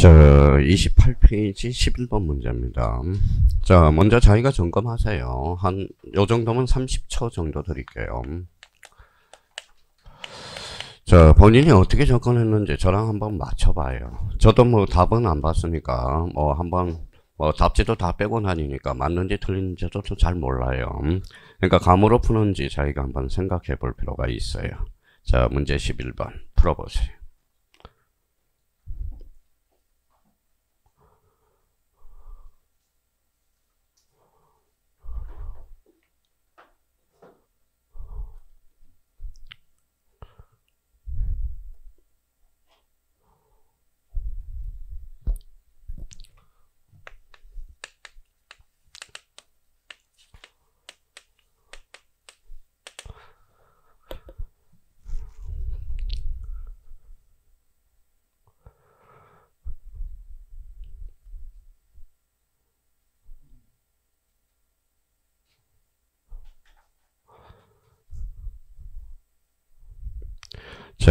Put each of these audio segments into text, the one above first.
자, 28페이지 11번 문제입니다. 자, 먼저 자기가 점검하세요. 한, 요 정도면 30초 정도 드릴게요. 자, 본인이 어떻게 접근했는지 저랑 한번 맞춰봐요. 저도 뭐 답은 안 봤으니까, 뭐 한번, 뭐 답지도 다 빼고 나니까 맞는지 틀린지도 잘 몰라요. 그러니까 감으로 푸는지 자기가 한번 생각해 볼 필요가 있어요. 자, 문제 11번. 풀어보세요.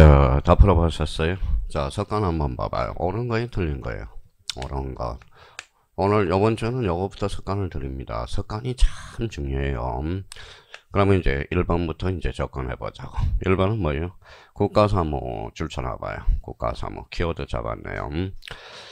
자, 다 풀어보셨어요? 자, 석관 한번 봐봐요. 옳은 거예 틀린 거예요? 옳은 거. 오늘 요번 주는 요거부터 석관을 드립니다. 석관이 참 중요해요. 그러면 이제 1번부터 이제 접근해보자고. 1번은 뭐예요? 국가사무 줄쳐나봐요. 국가사무. 키워드 잡았네요.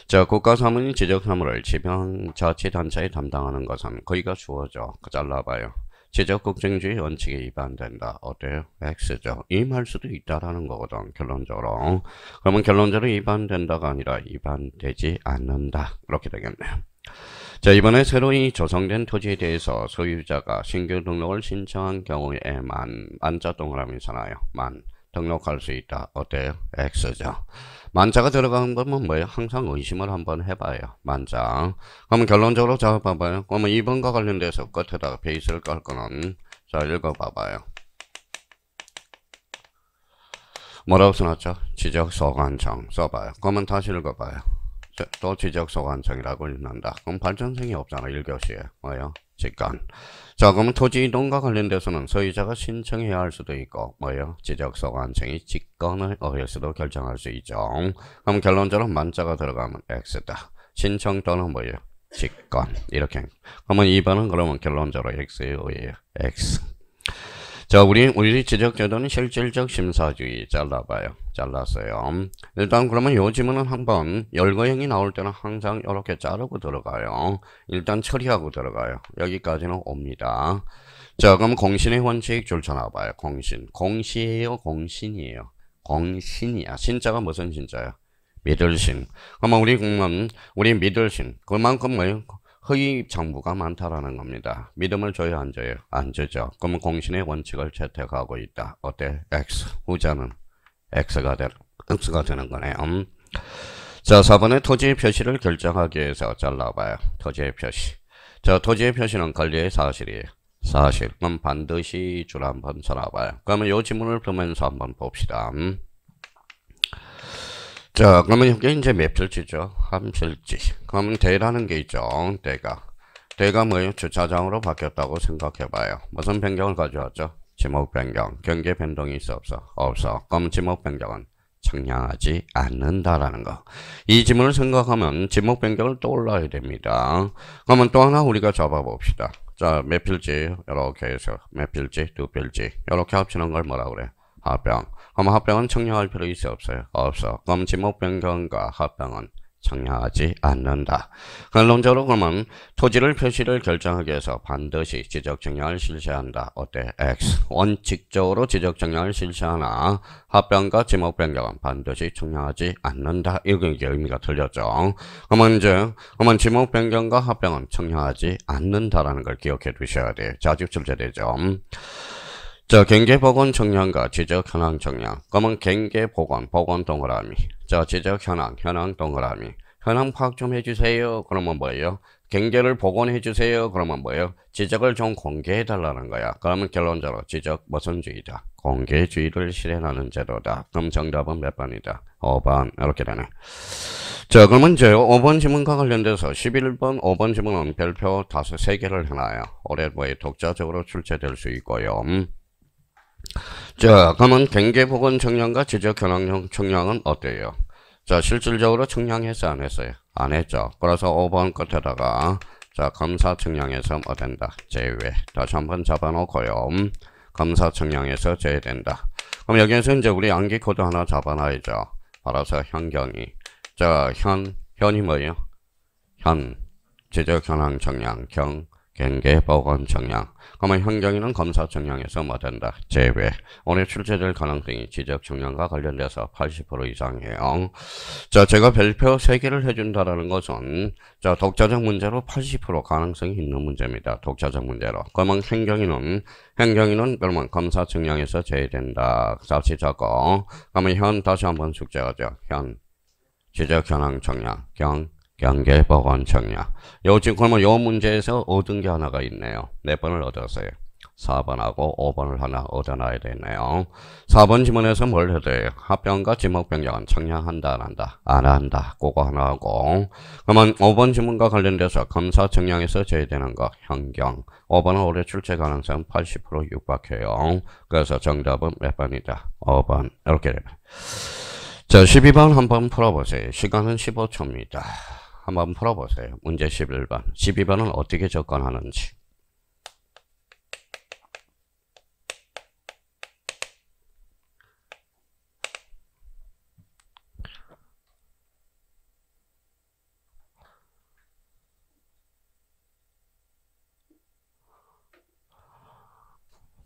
자, 국가사무는 지적사무를 지방자치단체에 담당하는 것은 거기가 주어져. 잘라봐요. 지적 걱정주의 원칙에 위반된다. 어때요? X죠. 임할 수도 있다라는 거거든. 결론적으로. 그러면 결론적으로 위반된다가 아니라 위반되지 않는다. 이렇게 되겠네요. 자 이번에 새로이 조성된 토지에 대해서 소유자가 신규 등록을 신청한 경우에만 만자 동그라미 사나요 만. 등록할 수 있다. 어때요? X죠. 만자가 들어가 거면 뭐예요? 항상 의심을 한번 해봐요. 만자. 그러면 결론적으로 잡아봐봐요. 그러면 2번과 관련돼서 끝에다가 베이스를 깔 거는 자 읽어봐봐요. 뭐라고 써놨죠? 지적소관청 써봐요. 그러면 다시 읽어봐요. 또 지적소관청이라고 읽는다. 그럼 발전생이 없잖아. 1교시에. 뭐예요? 직관. 자, 그러면 토지 이동과 관련돼서는 소유자가 신청해야 할 수도 있고, 뭐예요? 지적성 관청이 직권을 어길 수도 결정할 수 있죠. 그럼 결론적으로 만자가 들어가면 X다. 신청 또는 뭐요 직권. 이렇게. 그러면 2번은 그러면 결론적으로 X의 X. 자, 우리, 우리 지적제도는 실질적 심사주의 잘라봐요. 잘랐어요. 일단 그러면 요즘은 한번 열거형이 나올 때는 항상 이렇게 자르고 들어가요. 일단 처리하고 들어가요. 여기까지는 옵니다. 자, 그럼 공신의 원칙 줄쳐나봐요. 공신. 공시예요? 공신이에요? 공신이야. 신자가 무슨 신자야? 믿을 신. 그러면 우리 국민, 우리 믿을 신. 그만큼 뭐예요? 허위 정보가 많다라는 겁니다. 믿음을 줘야 안 줘요? 안 주죠. 그러 공신의 원칙을 채택하고 있다. 어때? X. 후자는 X가, 되, X가 되는 거네요. 음. 자, 4번에 토지의 표시를 결정하기 위해서 잘라봐요. 토지의 표시. 자, 토지의 표시는 권리의 사실이에요. 사실. 그럼 반드시 줄 한번 써놔봐요. 그러면 이 지문을 보면서 한번 봅시다. 음. 자, 그러면 이게 이제 매필지죠 함절지. 그러면 대라는 게 있죠. 대가. 대가 뭐예요? 주차장으로 바뀌었다고 생각해봐요. 무슨 변경을 가져왔죠? 지목 변경. 경계 변동이 있어 없어? 없어. 그럼 지목 변경은 청량하지 않는다라는 거. 이 지문을 생각하면 지목 변경을 떠올라야 됩니다. 그러면 또 하나 우리가 잡아봅시다. 자, 몇 필지 이렇게 해서 몇 필지, 두 필지 이렇게 합치는 걸 뭐라 그래? 합병. 그럼 합병은 청약할 필요 있어 없어요? 없어. 그럼 지목 변경과 합병은 청약하지 않는다. 결론적으로 그러면 토지를 표시를 결정하기 위해서 반드시 지적증량을 실시한다. 어때? X. 원칙적으로 지적증량을 실시하나 합병과 지목 변경은 반드시 청약하지 않는다. 이게 의미가 틀렸죠. 그러면 이제 그러면 지목 변경과 합병은 청약하지 않는다라는 걸 기억해 두셔야 돼요. 자주 출제되죠. 자, 경계보건 청량과 지적 현황 청량. 그러면 경계보건, 보건 동그라미. 자, 지적 현황, 현황 동그라미. 현황 파악 좀 해주세요. 그러면 뭐예요? 경계를 복원해주세요. 그러면 뭐예요? 지적을 좀 공개해달라는 거야. 그러면 결론적으로 지적 무슨 주의다? 공개주의를 실행하는 제도다. 그럼 정답은 몇 번이다? 5번. 이렇게 되네. 자, 그러면 이제 5번 지문과 관련돼서 11번, 5번 지문은 별표 다섯 3개를 해놔요. 올해 뭐에 독자적으로 출제될 수 있고요. 음. 자, 그러면 경계복원 청량과 지적 현황 청량은 어때요? 자, 실질적으로 청량했어, 안 했어요? 안 했죠. 그래서 5번 끝에다가, 자, 검사 청량에서 뭐 된다? 제외. 다시 한 번 잡아놓고요. 검사 청량에서 제외된다. 그럼 여기에서 이제 우리 암기 코드 하나 잡아놔야죠. 알아서 현경이. 자, 현, 현이 뭐예요? 현, 지적 현황 청량, 경, 경계보건 청량 그러면 현경이는 검사 정량에서 뭐 된다? 제외. 오늘 출제될 가능성이 지적 정량과 관련돼서 80% 이상이에요. 자, 제가 별표 3개를 해준다라 것은 자 독자적 문제로 80% 가능성이 있는 문제입니다. 독자적 문제로. 그러면 행경이는 행경이는 그러면 검사 정량에서 제외된다. 잡시 적고. 그러면 현 다시 한번 숙제하죠. 현. 지적 현황 정량. 경. 경계보건 청약. 요, 지 그러면 요 문제에서 얻은 게 하나가 있네요. 몇 번을 얻었어요? 4번하고 5번을 하나 얻어놔야 되네요. 4번 지문에서 뭘 해야 돼요? 합병과 지목변경은 청량한다, 안 한다? 안 한다. 그거 하나 하고. 그러면 5번 지문과 관련돼서 검사 청량에서 제외되는 거, 현경. 5번은 올해 출제 가능성 80% 육박해요. 그래서 정답은 몇 번이다? 5번. 이렇게 됩니다. 자, 12번 한번 풀어보세요. 시간은 15초입니다. 한번 풀어보세요. 문제 11번. 12번은 어떻게 접근하는지.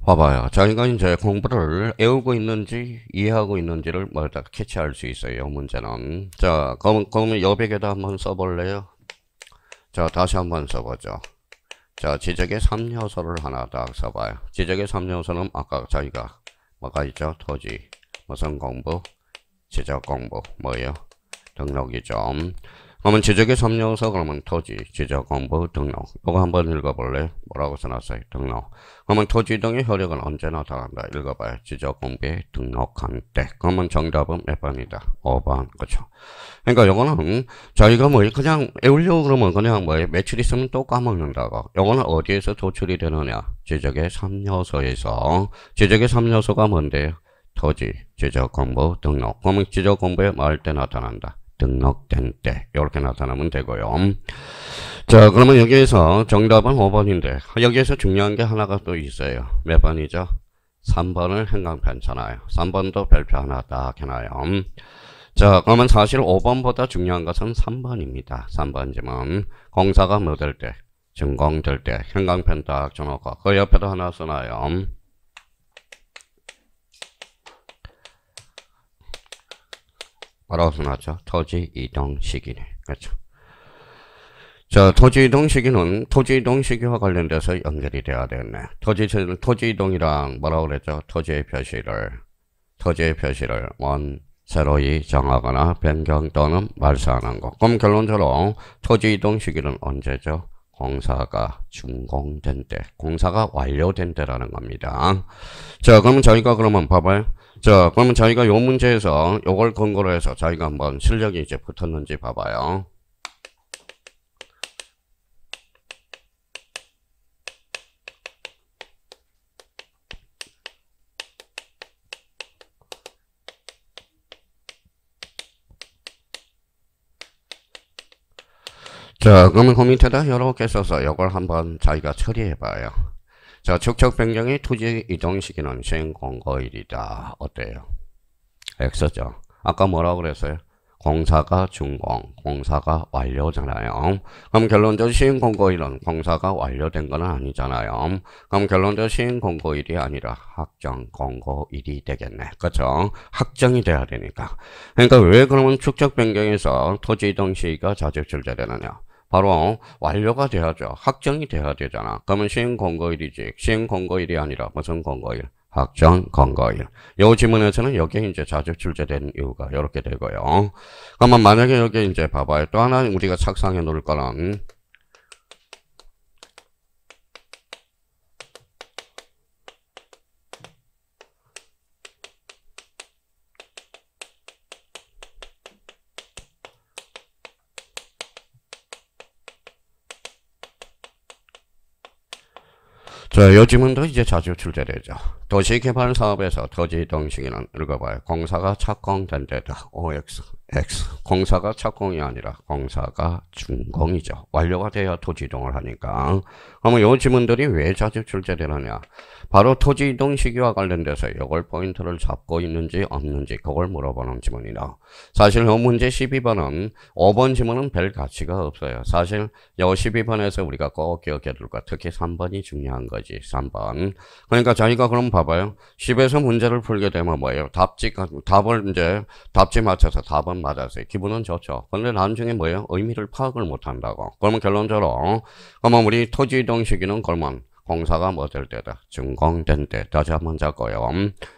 봐봐요. 자기가 이제 공부를 외우고 있는지 이해하고 있는지를 뭐다 캐치할 수 있어요. 문제는. 자, 그럼, 그러 여백에다 한번 써볼래요? 자, 다시 한번 써보죠. 자, 지적의 3요소를 하나 딱 써봐요. 지적의 3요소는 아까 자기가 뭐가 있죠? 토지, 무슨 공부, 지적 공부, 뭐예요? 등록이죠. 그러면 지적의 3요소 그러면 토지, 지적, 공부, 등록 이거 한번 읽어볼래? 뭐라고 써놨어요? 등록 그러면 토지 등의 효력은 언제나 다한다 읽어봐요 지적, 공부 등록한 때 그러면 정답은 몇 번이다? 5번 그렇죠 그러니까 요거는 저희가 뭐 그냥 외우려고 그러면 그냥 뭐 며칠 있으면 또 까먹는다고 요거는 어디에서 도출이 되느냐 지적의 3요소에서 지적의 3요소가 뭔데요? 토지, 지적, 공부, 등록 그러면 지적, 공부에 말때 뭐 나타난다 등록된 때 이렇게 나타나면 되고요. 자 그러면 여기에서 정답은 5번인데 여기에서 중요한 게 하나가 또 있어요. 몇 번이죠? 3번을 행강편차나요. 3번도 별표 하나 딱 해놔요. 자 그러면 사실 5번보다 중요한 것은 3번입니다. 3번 지문 공사가 뭐 될 때, 증공될 때 행강편 딱 쳐놓고 그 옆에도 하나 써놔요. 알아서 나왔죠. 토지 이동 시기네. 그렇죠. 자, 토지 이동 시기는 토지 이동 시기와 관련돼서 연결이 돼야 되겠네. 토지, 토지 이동이랑 뭐라고 그랬죠? 토지의 표시를, 토지의 표시를 원, 새로이 정하거나 변경 또는 말소하는 것. 그럼 결론적으로 토지 이동 시기는 언제죠? 공사가 준공된 때, 공사가 완료된 때라는 겁니다. 자, 그럼 저희가 그러면 봐봐요. 자, 그러면 자기가요 문제에서 요걸 근거로 해서 자기가 한번 실력이 이제 붙었는지 봐봐요. 자, 그러면 그 밑에다 이렇게 써서 요걸 한번 자기가 처리해 봐요. 자, 척척 변경이 토지 이동 시기는 시행공고일이다. 어때요? X죠. 아까 뭐라고 그랬어요? 공사가 준공, 공사가 완료잖아요. 그럼 결론적 시행공고일은 공사가 완료된 건 아니잖아요. 그럼 결론적 시행공고일이 아니라 확정공고일이 되겠네. 그렇죠? 확정이 돼야 되니까. 그러니까 왜 그러면 축적 변경에서 토지 이동 시기가 자주 출제되느냐. 바로 완료가 돼야죠. 확정이 돼야 되잖아. 그러면 시행권거일이지. 시행권거일이 아니라 무슨 권거일? 확정 권거일. 요 지문에서는 여기 이제 자주 출제된 이유가 이렇게 되고요. 그러면 만약에 여기 이제 봐봐요. 또 하나 우리가 착상해 놓을 거는 자, 요즘은 더 이제 자주 출제되죠. 도시개발 사업에서 토지 동식이란 읽어봐요. 공사가 착공된 데다 OX, X. 공사가 착공이 아니라 공사가 준공이죠. 완료가 돼야 토지 이동을 하니까. 그러면 요 지문들이 왜 자주 출제되느냐. 바로 토지 이동 시기와 관련돼서 이걸 포인트를 잡고 있는지 없는지 그걸 물어보는 지문이다. 사실 요 문제 12번은 5번 지문은 별 가치가 없어요. 사실 요 12번에서 우리가 꼭기억해둘될 특히 3번이 중요한 거지. 3번. 그러니까 자기가 그럼 봐봐요. 10에서 문제를 풀게 되면 뭐예요? 답지, 답을 이제 답지 맞춰서 답은 맞았어요. 기본 기분은 좋죠. 근데 나중에 뭐예요? 의미를 파악을 못한다고. 그러면 결론적으로 그러면 우리 토지이동 시기는 그러면 공사가 뭐 될 때다. 준공된 때. 다시 한번 잡고요.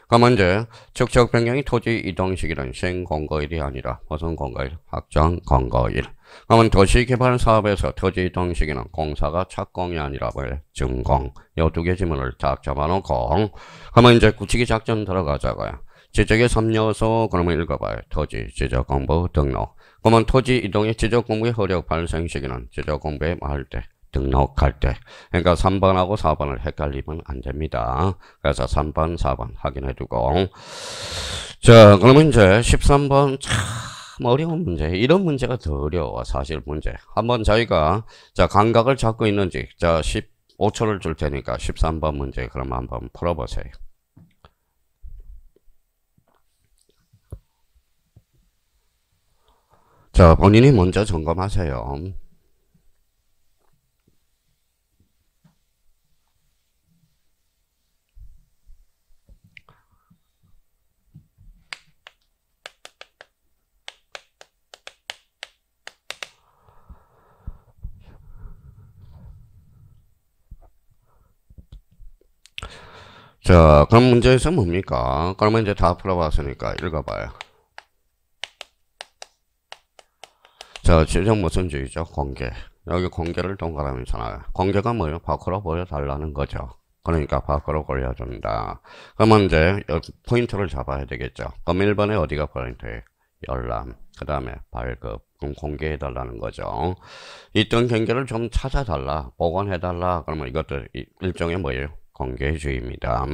그러면 이제 직접 변경이 토지 이동 시기는 시행공고일이 아니라 무슨 공고일? 확정 공고일. 그러면 도시개발 사업에서 토지 이동 시기는 공사가 착공이 아니라 뭘? 준공. 요두개 지문을 딱 잡아놓고 그러면 이제 구치기 작전 들어가자고요. 지적의 3요소 그러면 읽어봐요. 토지, 지적 공부, 등록. 그러면 토지 이동의 지적 공부의 효력 발생 시기는 지적 공부에 말할 때 등록할 때 그러니까 3번하고 4번을 헷갈리면 안 됩니다. 그래서 3번, 4번 확인해 두고 자 그러면 이제 13번 참 어려운 문제 이런 문제가 더 어려워 사실 문제 한번 저희가 자 감각을 잡고 있는지 자 15초를 줄 테니까 13번 문제 그럼 한번 풀어보세요. 자, 본인이 먼저 점검하세요. 자, 그럼 문제에서 뭡니까? 그러면 이제 다 풀어봤으니까 읽어봐요. 자, 지정무슨주의죠 관계. 여기 관계를 동그라미 잖아요 관계가 뭐예요? 밖으로 보여달라는 거죠. 그러니까 밖으로 걸려준다. 그러면 이제 여기 포인트를 잡아야 되겠죠. 그럼 1번에 어디가 포인트예요? 열람, 그 다음에 발급, 그럼 공개해달라는 거죠. 있던 경계를 좀 찾아달라, 복원해달라, 그러면 이것도 일종의 뭐예요? 공개주의입니다.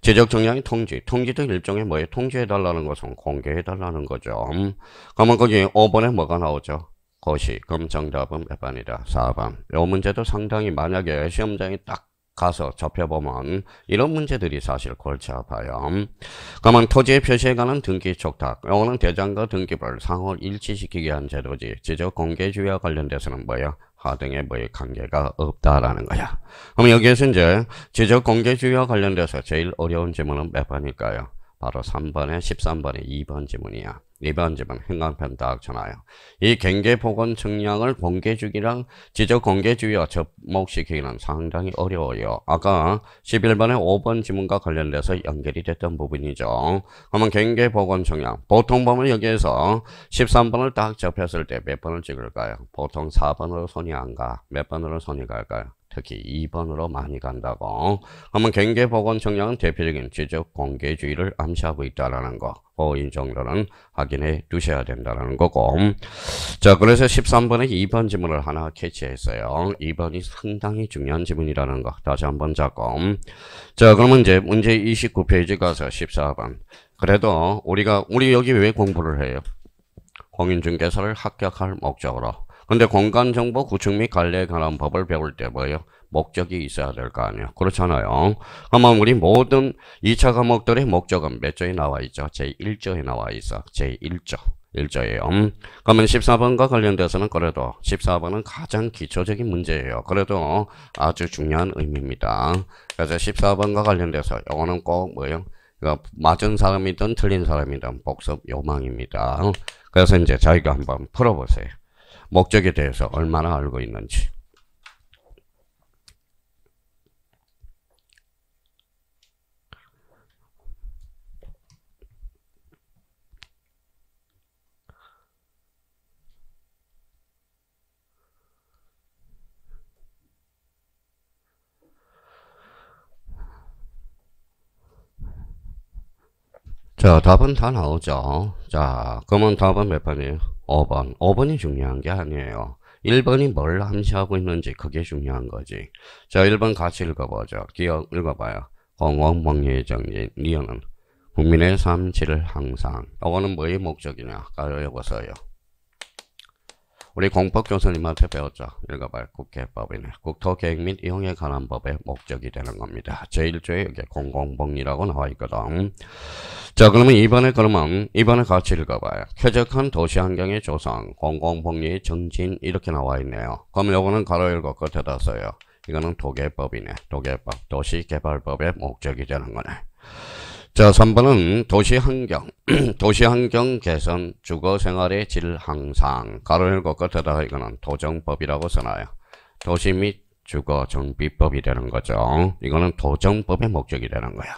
지적 음, 정량이 통지. 통지도 일종의 뭐에 통지해달라는 것은 공개해달라는 거죠. 음, 그러면 거기 5번에 뭐가 나오죠? 거시. 그럼 정답은 몇 번이다? 4번. 이 문제도 상당히 만약에 시험장에 딱 가서 접해보면 이런 문제들이 사실 골치 아파요. 음, 그러면 토지의 표시에 관한 등기 촉탁. 이거는 대장과 등기부를 상호 일치시키게 한 제도지. 지적 공개주의와 관련돼서는 뭐예요? 하등의 뭐의 관계가 없다라는 거야. 그럼 여기에서 이제 지적 공개주의와 관련돼서 제일 어려운 질문은 몇 번일까요? 바로 3번에 13번에 2번 지문이야. 2번 지문 행간편 다전화요이 경계복원 측량을 공개주기랑 지적공개주의와 접목시키기는 상당히 어려워요. 아까 11번에 5번 지문과 관련돼서 연결이 됐던 부분이죠. 그러면 경계복원 측량 보통 보면 여기에서 13번을 딱 접했을 때 몇 번을 찍을까요? 보통 4번으로 손이 안 가. 몇 번으로 손이 갈까요? 특히 2번으로 많이 간다고. 그러면 경계보건청향은 대표적인 지적 공개주의를 암시하고 있다라는 거. 고인 그 정도는 확인해 두셔야 된다는 거고. 자, 그래서 13번에 2번 지문을 하나 캐치했어요. 2번이 상당히 중요한 지문이라는 거. 다시 한번 잡고. 자, 그러면 이제 문제 29페이지 가서 14번. 그래도 우리가, 우리 여기 왜 공부를 해요? 공인중개사를 합격할 목적으로. 근데 공간정보 구축 및 관리에 관한 법을 배울 때 뭐예요? 목적이 있어야 될 거 아니에요. 그렇잖아요. 그러면 우리 모든 2차 과목들의 목적은 몇 조에 나와 있죠? 제1조에 나와 있어. 제1조. 1조예요. 음. 그러면 14번과 관련돼서는 그래도 14번은 가장 기초적인 문제예요. 그래도 아주 중요한 의미입니다. 그래서 14번과 관련돼서 이거는 꼭 뭐예요? 그러 맞은 사람이든 틀린 사람이든 복습 요망입니다. 그래서 이제 저희가 한번 풀어보세요. 목적에 대해서 얼마나 알고 있는지. 자, 답은 다 나오죠. 자, 그러면 답은 몇 번이에요? 5번. 5번이 중요한 게 아니에요. 1번이 뭘 암시하고 있는지 그게 중요한 거지. 자, 1번 같이 읽어보죠. 기억 읽어봐요. 공원방해 정리, 리언은 국민의 삶치를 항상. 이거는 뭐의 목적이냐? 아까 여보세요. 우리 공법 교수님한테 배웠죠. 일가발 국회법인 국토계획 및 이용에 관한 법의 목적이 되는 겁니다. 제1조에 여기 공공복리라고 나와 있거든. 자 그러면 이번에 그러면 이번에 같이 읽어봐요. 쾌적한 도시 환경의 조성, 공공복리의 정진 이렇게 나와 있네요. 그럼 요거는 가로 읽고 끝에 다 써요. 이거는 도계법이네. 도계법, 도시개발법의 목적이 되는 거네. 자, 3번은 도시환경, 도시환경 개선, 주거생활의 질 향상, 가로 열고 끝에다 이거는 도정법이라고 써놔요. 도시 및 주거정비법이 되는 거죠. 이거는 도정법의 목적이 되는 거야.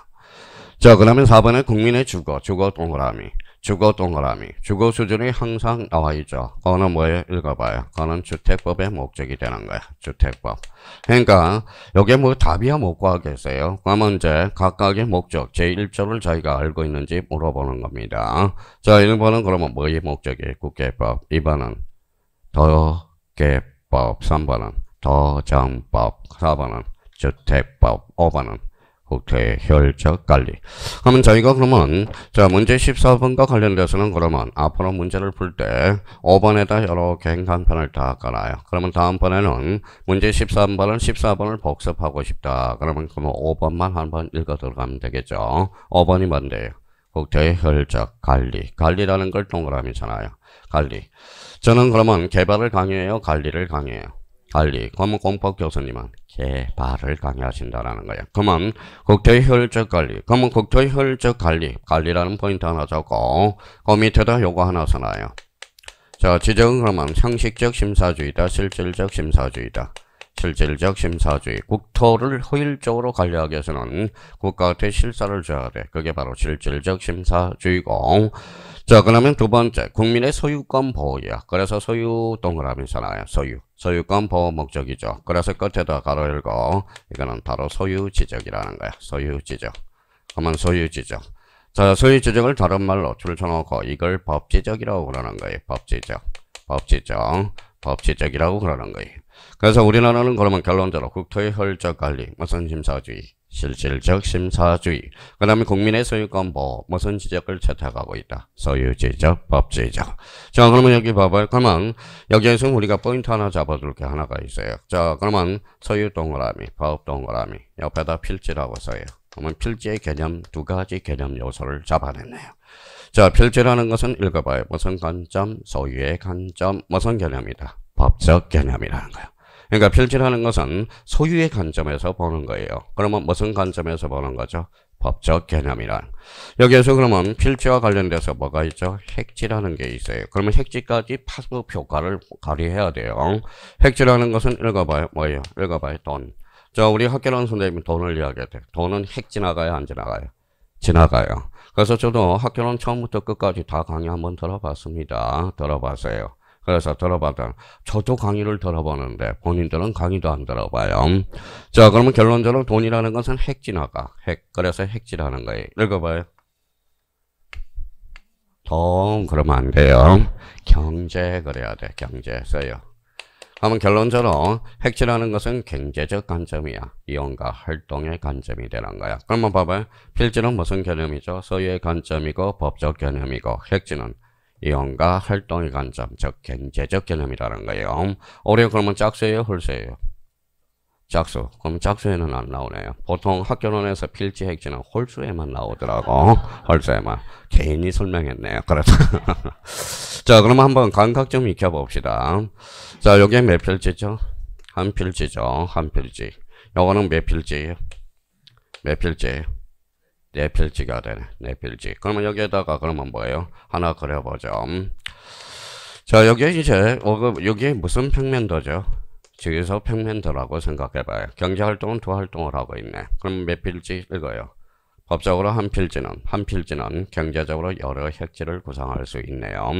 자, 그러면 4번에 국민의 주거, 주거 동그라미. 주거 동그라미. 주거 수준이 항상 나와 있죠. 그거는 뭐예요? 읽어봐요. 그거는 주택법의 목적이 되는 거야. 주택법. 그러니까 여기에 뭐 답이야 못 구하겠어요. 그러면 이제 각각의 목적 제1조를 저희가 알고 있는지 물어보는 겁니다. 자 1번은 그러면 뭐의 목적이 국회법 2번은 도계법 3번은 도정법 4번은 주택법 5번은 국태 혈적 관리. 그러면 저희가 그러면 자 문제 14번과 관련돼서는 그러면 앞으로 문제를 풀 때 5번에다 이렇게 행간판을 다 깔아요. 그러면 다음번에는 문제 13번을 14번을 복습하고 싶다. 그러면 그러면 5번만 한번 읽어 들어가면 되겠죠. 5번이 뭔데요? 국태 혈적 관리. 관리라는 걸 동그라미잖아요. 관리. 저는 그러면 개발을 강요해요? 관리를 강요해요? 관리 그러면 공법 교수님은 개발을 강의하신다라는 거예요. 그러면 국토의 효율적 관리. 그러면 국토의 효율적 관리. 관리라는 포인트 하나 적고 그 밑에다 요거 하나 써놔요. 자 지적은 그러면 형식적 심사주의다. 실질적 심사주의다. 실질적 심사주의. 국토를 효율적으로 관리하기 위해서는 국가한테 실사를 줘야 돼. 그게 바로 실질적 심사주의고. 자, 그러면 두 번째. 국민의 소유권 보호야. 그래서 소유 동그라미 써놔요. 소유. 소유권 보호 목적이죠. 그래서 끝에다 가로 열고 이거는 바로 소유지적이라는 거야. 소유지적. 그러면 소유지적. 자, 소유지적을 다른 말로 줄쳐놓고 이걸 법지적이라고 그러는 거예요. 법지적. 법지적. 법지적이라고 그러는 거예요. 그래서 우리나라는 그러면 결론적으로 국토의 혈적 관리, 무슨 심사주의, 실질적 심사주의, 그 다음에 국민의 소유권 보호, 뭐, 무슨 지적을 채택하고 있다. 소유지적, 법지적. 자, 그러면 여기 봐봐요. 그러면 여기에서 우리가 포인트 하나 잡아둘 게 하나가 있어요. 자, 그러면 소유 동그라미, 법 동그라미, 옆에다 필지라고 써요. 그러면 필지의 개념, 두 가지 개념 요소를 잡아냈네요. 자, 필지라는 것은 읽어봐요. 무슨 관점, 소유의 관점, 무슨 개념이다. 법적 개념이라는 거예요. 그러니까 필지라는 것은 소유의 관점에서 보는 거예요. 그러면 무슨 관점에서 보는 거죠? 법적 개념이란. 여기에서 그러면 필지와 관련돼서 뭐가 있죠? 핵지라는 게 있어요. 그러면 핵지까지 파급 효과를 가리해야 돼요. 핵지라는 것은 읽어봐요. 뭐예요? 읽어봐요. 돈. 자, 우리 학교론 선생님이 돈을 이야기할 해때 돈은 핵 지나가요? 안 지나가요? 지나가요. 그래서 저도 학교론 처음부터 끝까지 다 강의 한번 들어봤습니다. 들어봤어요. 그래서 들어봤다. 저도 강의를 들어보는데 본인들은 강의도 안 들어봐요. 자 그러면 결론적으로 돈이라는 것은 핵진화가 핵 그래서 핵질하는 거예요. 읽어봐요. 돈 그러면 안 돼요. 경제 그래야 돼. 경제 써요. 그러면 결론적으로 핵질하는 것은 경제적 관점이야. 이용과 활동의 관점이 되는 거야. 그러면 봐봐요. 필지는 무슨 개념이죠? 소유의 관점이고 법적 개념이고 핵질은 이온과 활동의 관점, 즉 경제적 개념이라는 거예요. 올해 그러면 짝수예요? 홀수예요? 짝수. 그럼 짝수에는 안 나오네요. 보통 학교론에서 필지 핵지는 홀수에만 나오더라고. 홀수에만. 개인이 설명했네요. 그래서 자, 그럼 한번 감각 좀 익혀봅시다. 자, 여기몇 필지죠? 한 필지죠. 한 필지. 요거는 몇 필지예요? 몇 필지예요? 네 필지가 되네. 네 필지. 그러면 여기에다가 그러면 뭐예요? 하나 그려보죠. 자 여기에 이제 어, 그, 여기 무슨 평면도죠? 지에서 평면도라고 생각해봐요. 경제활동은 두 활동을 하고 있네. 그럼 몇 필지 읽어요? 법적으로 한 필지는 한 필지는 경제적으로 여러 핵지를 구성할 수 있네요.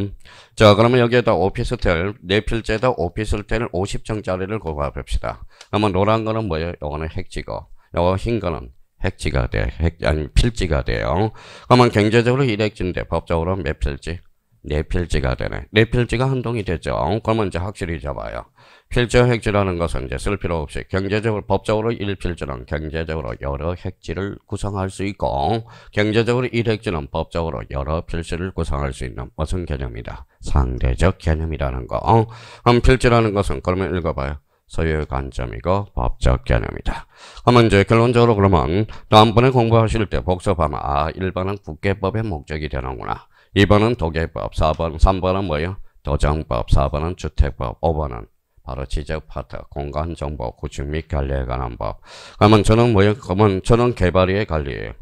자 그러면 여기에다 오피스텔 네 필지에다 오피스텔 50층짜리를 구합합시다. 그러면 노란 거는 뭐예요? 요거는 핵지고 요거 흰 거는 핵지가 돼. 핵, 아니, 필지가 돼요. 그러면 경제적으로 1핵지인데 법적으로 몇 필지? 내필지가 네 되네. 내필지가 네 한동이 되죠. 그러면 이제 확실히 잡아요. 필지와 핵지라는 것은 이제 쓸 필요 없이 경제적으로 법적으로 1필지는 경제적으로 여러 핵지를 구성할 수 있고 경제적으로 1핵지는 법적으로 여러 필지를 구성할 수 있는 무슨 개념이다. 상대적 개념이라는 거. 그럼 필지라는 것은 그러면 읽어봐요. 소유 의 관점이고 법적 개념이다. 그러면 이제 결론적으로 그러면 다음번에 공부하실 때 복습하면 아 1번은 국계법의 목적이 되는구나. 2번은 도계법, 4번, 3번은 뭐예요? 도정법, 4번은 주택법, 5번은 바로 지적 파트, 공간 정보 구축 및 관리에 관한 법. 그러면 저는 뭐예요? 그러면 저는 개발의 관리예요.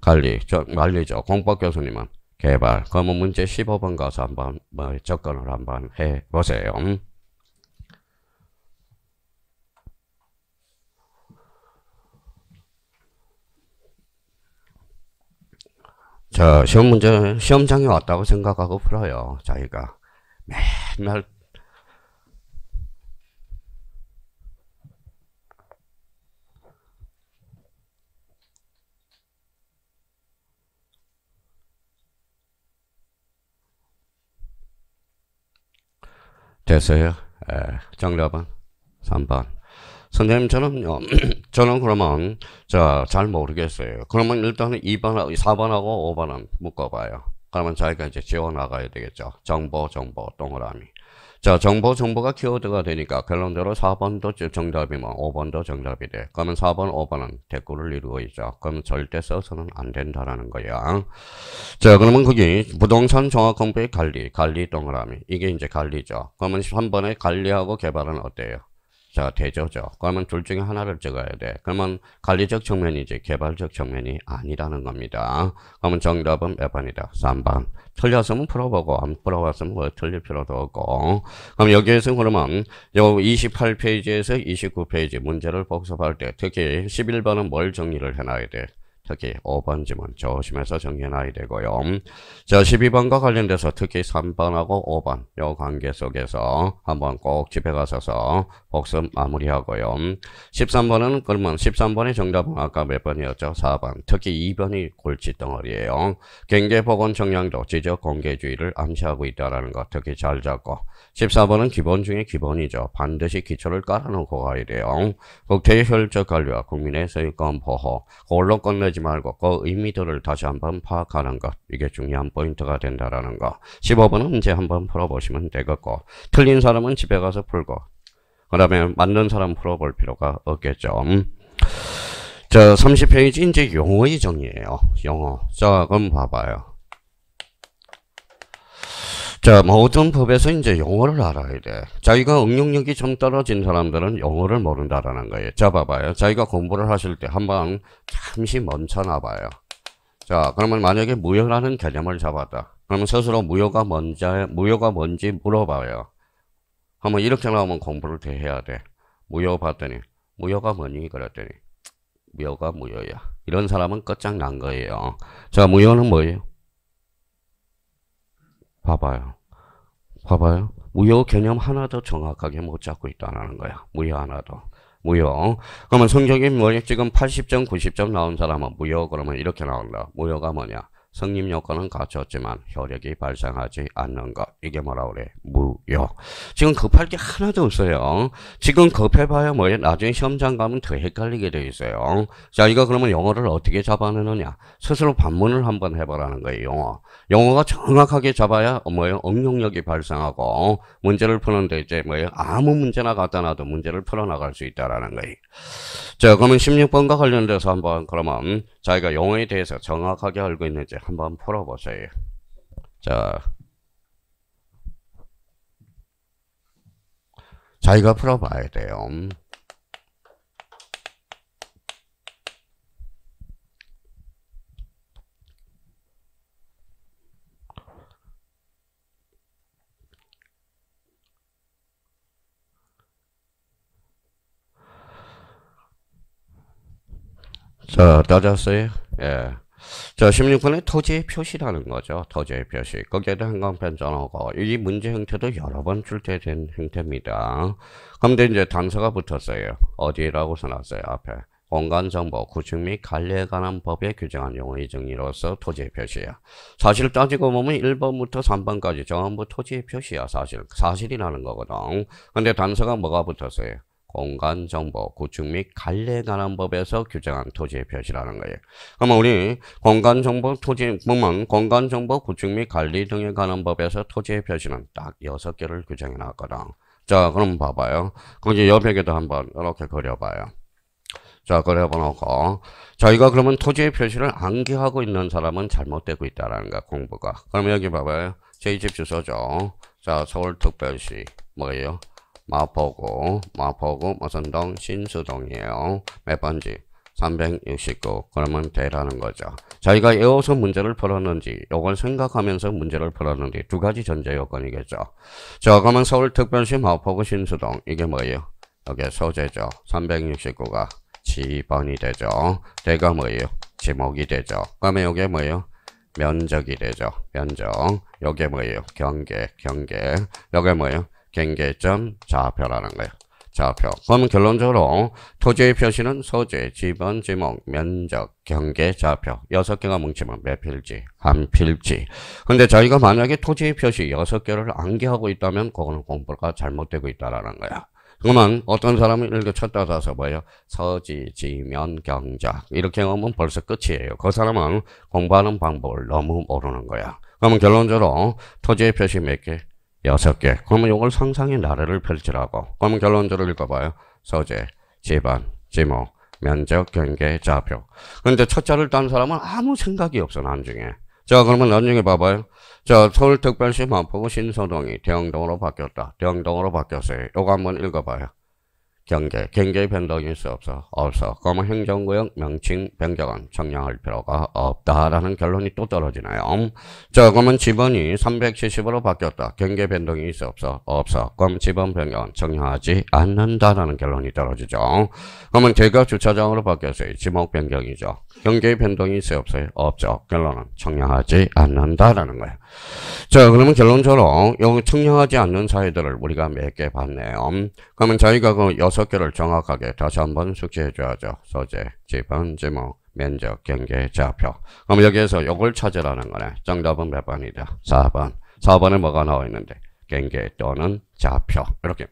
관리, 저 관리죠. 공법 교수님은 개발. 그러면 문제 15번 가서 한번 뭐 접근을 한번 해 보세요. 자, 시험 문제, 시험장에 왔다고 생각하고 풀어요. 자기가. 맨날. 됐어요? 예, 정답은 3번. 선생님 저는요. 어, 저는 그러면 자 잘 모르겠어요. 그러면 일단은 2번, 4번하고 5번은 묶어봐요. 그러면 자기가 이제 지워나가야 되겠죠. 정보, 정보, 동그라미. 자, 정보, 정보가 키워드가 되니까 결론대로 4번도 정답이면 5번도 정답이 돼. 그러면 4번, 5번은 대꾸를 이루고 있죠. 그러면 절대 써서는 안 된다라는 거야. 자, 그러면 거기 부동산 종합공부의 관리, 관리 동그라미. 이게 이제 관리죠. 그러면 3번의 관리하고 개발은 어때요? 자, 대조죠. 그러면 둘 중에 하나를 찍어야 돼. 그러면 관리적 정면이지 개발적 정면이 아니라는 겁니다. 그러면 정답은 몇 번이다? 3번. 틀렸으면 풀어보고 안 풀어봤으면 뭐 틀릴 필요도 없고. 그럼 여기에서 그러면 요 28페이지에서 29페이지 문제를 복습할 때 특히 11번은 뭘 정리를 해놔야 돼? 특히 5번 지문 조심해서 정리해놔야 되고요. 자 12번과 관련돼서 특히 3번하고 5번 요 관계 속에서 한번 꼭 집에 가서 복습 마무리하고요. 13번은 그러면 13번의 정답은 아까 몇 번이었죠? 4번. 특히 2번이 골칫덩어리예요. 경제보건 청량도 지적 공개주의를 암시하고 있다는 것 특히 잘 잡고 14번은 기본 중에 기본이죠. 반드시 기초를 깔아놓고 가야 돼요. 국태의 혈적 관리와 국민의 소유권 보호, 골로 끝내지 하지 말고 그 의미들을 다시 한번 파악하는 것 이게 중요한 포인트가 된다라는 거 15번은 이제 한번 풀어보시면 되겠고 틀린 사람은 집에 가서 풀고 그 다음에 맞는 사람 풀어볼 필요가 없겠죠 저 음. 30페이지 이제 용어의 정의예요 용어 자 그럼 봐봐요 자, 모든 법에서 이제 용어를 알아야 돼. 자기가 응용력이 좀 떨어진 사람들은 용어를 모른다라는 거예요. 자, 봐봐요. 자기가 공부를 하실 때 한 번 잠시 멈춰나 봐요. 자, 그러면 만약에 무효라는 개념을 잡았다. 그러면 스스로 무효가 뭔지, 무효가 뭔지 물어봐요. 한번 이렇게 나오면 공부를 더 해야 돼. 무효 봤더니, 무효가 뭐니? 그랬더니, 무효가 무효야. 이런 사람은 끝장난 거예요. 자, 무효는 뭐예요? 봐봐요. 봐봐요. 무효 개념 하나도 정확하게 못 잡고 있다는 거야. 무효 하나도. 무효. 그러면 성적이 뭐지? 지금 80점, 90점 나온 사람은 무효. 그러면 이렇게 나온다. 무효가 뭐냐? 성립 요건은 갖췄지만 효력이 발생하지 않는 것. 이게 뭐라 그래? 무효. 지금 급할 게 하나도 없어요. 지금 급해봐야 뭐예요? 나중에 시험장 가면 더 헷갈리게 돼 있어요. 자, 이거 그러면 영어를 어떻게 잡아내느냐? 스스로 반문을 한번 해보라는 거예요, 영어. 영어가 정확하게 잡아야 뭐예요? 응용력이 발생하고 문제를 푸는데 이제 뭐예요? 아무 문제나 갖다 놔도 문제를 풀어나갈 수 있다라는 거예요. 자, 그러면 16번과 관련돼서 한번 그러면 자기가 용어에 대해서 정확하게 알고 있는지 한번 풀어보세요. 자, 자기가 풀어봐야 돼요. 자, 따졌어요? 예. 자, 16번에 토지의 표시라는 거죠. 토지의 표시. 거기에 대한 항공 전하고, 이 문제 형태도 여러 번 출제된 형태입니다. 그런데 이제 단서가 붙었어요. 어디라고 써놨어요, 앞에. 공간정보, 구축 및 관리에 관한 법에 규정한 용어의 정의로서 토지의 표시야. 사실 따지고 보면 1번부터 3번까지 전부 토지의 표시야, 사실. 사실이라는 거거든. 근데 단서가 뭐가 붙었어요? 공간정보 구축 및 관리에 관한 법에서 규정한 토지의 표시라는 거예요. 그러면 우리 공간정보 토지 보면 공간정보 구축 및 관리 등에 관한 법에서 토지의 표시는 딱 6개를 규정해 놨거든. 자 그럼 봐봐요. 거기 여에도 한번 이렇게 그려봐요. 자 그려보놓고 저희가 그러면 토지의 표시를 암기하고 있는 사람은 잘못되고 있다라는 거 공부가. 그럼 여기 봐봐요. 제 집 주소죠. 자 서울특별시 뭐예요? 마포구, 마포구 무슨동 신수동이에요. 몇 번지? 369. 그러면 되라는 거죠. 저희가 여기서 문제를 풀었는지 이걸 생각하면서 문제를 풀었는지 두 가지 전제 요건이겠죠. 자 그러면 서울특별시 마포구 신수동 이게 뭐예요? 여기 소재죠. 369가 지번이 되죠. 대가 뭐예요? 지목이 되죠. 그러면 이게 뭐예요? 면적이 되죠. 면적. 여게 뭐예요? 경계, 경계. 여게 뭐예요? 경계점 좌표라는 거예요. 좌표. 그러 결론적으로 토지의 표시는 소재, 지번, 지목, 면적, 경계, 좌표 여섯 개가 뭉치면 몇 필지? 한 필지. 근데 저희가 만약에 토지의 표시 여섯 개를 암기하고 있다면 그거는 공부가 잘못되고 있다라는 거야. 그러면 어떤 사람은 이렇게 쳤다 가서 뭐예요? 서지, 지면, 경작 이렇게 하면 벌써 끝이에요. 그 사람은 공부하는 방법을 너무 모르는 거야. 그러면 결론적으로 토지의 표시 몇 개? 여섯 개. 그러면 이걸 상상의 나래를 펼치라고. 그러면 결론적으로 읽어봐요. 소재, 집안, 지목, 면적, 경계, 좌표. 근데 첫자를 딴 사람은 아무 생각이 없어, 나중에. 자, 그러면 나중에 봐봐요. 자, 서울특별시 마포구 신서동이 대형동으로 바뀌었다. 대형동으로 바뀌었어요. 요거 한번 읽어봐요. 경계, 경계 변동일 수 없어. 없어. 검은 행정구역 명칭 변경은 정량할 필요가 없다라는 결론이 또 떨어지나요? 자, 검은 지번이 370으로 바뀌었다. 경계 변동이 있어 없어. 없어. 검은 지번 변경은 정량하지 않는다라는 결론이 떨어지죠. 검은 대가 주차장으로 바뀌었어요. 지목 변경이죠. 경계 변동이 있어 없어요. 없죠. 결론은 정량하지 않는다라는 거예요. 자 그러면 결론처럼 여기 청량하지 않는 사회들을 우리가 몇 개 봤네요. 그러면 저희가 그 여섯 개를 정확하게 다시 한번 숙지해 줘야죠. 소재, 지분, 지목, 면적, 경계, 좌표. 그럼 여기에서 요걸 찾으라는 거네. 정답은 몇 번이다? 4번. 4번에 뭐가 나와 있는데? 경계 또는 좌표. 이렇게.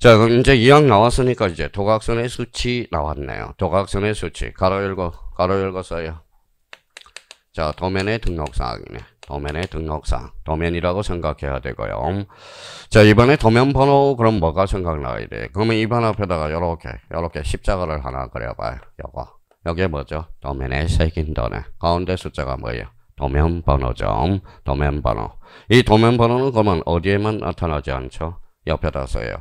자, 그럼 이제 이항 나왔으니까 이제 도각선의 수치 나왔네요. 도각선의 수치. 가로 열고, 가로 열고 써요. 자, 도면의 등록사항이네. 도면의 등록상 도면이라고 생각해야 되고요. 자, 이번에 도면 번호, 그럼 뭐가 생각나야 돼? 그러면 이번 앞에다가 요렇게, 요렇게 십자가를 하나 그려봐요. 요거. 여기 뭐죠? 도면의 색인 도네. 가운데 숫자가 뭐예요? 도면 번호죠. 도면 번호. 이 도면 번호는 그러면 어디에만 나타나지 않죠? 옆에다 써요.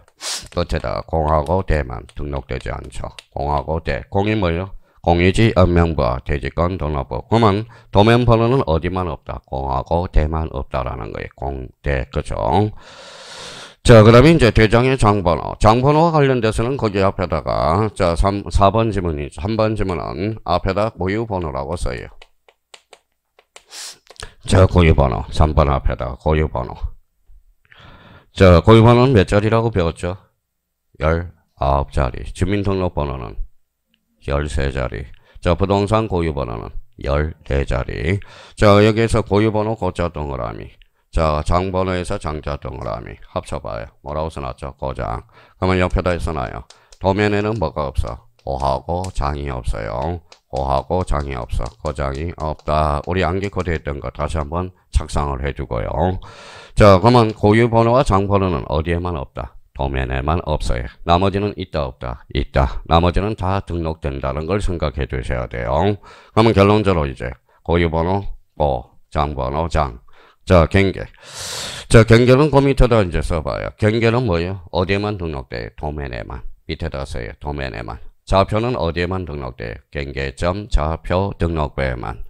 끝에다 공하고 대만 등록되지 않죠. 공하고 대. 공이 뭐예요? 공유지 연명부, 대지권 등록부. 그러면 도면 번호는 어디만 없다. 공하고 대만 없다라는 거예요. 공대 그죠? 자, 그 다음에 이제 대장의 장번호. 장번호와 관련돼서는 거기 앞에다가, 자, 3, 4번 지문이, 3번 지문은 앞에다 고유번호라고 써요. 자, 고유번호. 3번 앞에다가 고유번호. 자, 고유번호는 몇 자리라고 배웠죠? 19자리. 주민등록번호는 13자리. 자, 부동산 고유번호는 14자리. 자, 여기에서 고유번호 고자 동그라미. 자, 장번호에서 장자 동그라미. 합쳐봐요. 뭐라고 써놨죠? 고장. 그러면 옆에다 써놔요. 도면에는 뭐가 없어? 고하고 장이 없어요. 고하고 장이 없어. 고장이 없다. 우리 암기 코드했던 거 다시 한번 착상을 해주고요. 자, 그러면 고유번호와 장번호는 어디에만 없다? 도면에만 없어요. 나머지는 있다 없다 있다. 나머지는 다 등록된다는 걸 생각해 두셔야 돼요. 그러면 결론적으로 이제 고유번호 고, 뭐, 장번호 장. 자 경계. 자 경계는 그 밑에다 이제 써봐요. 경계는 뭐예요? 어디에만 등록돼요? 도면에만. 밑에다 써요. 도면에만. 좌표는 어디에만 등록돼 경계점 좌표 등록부에만.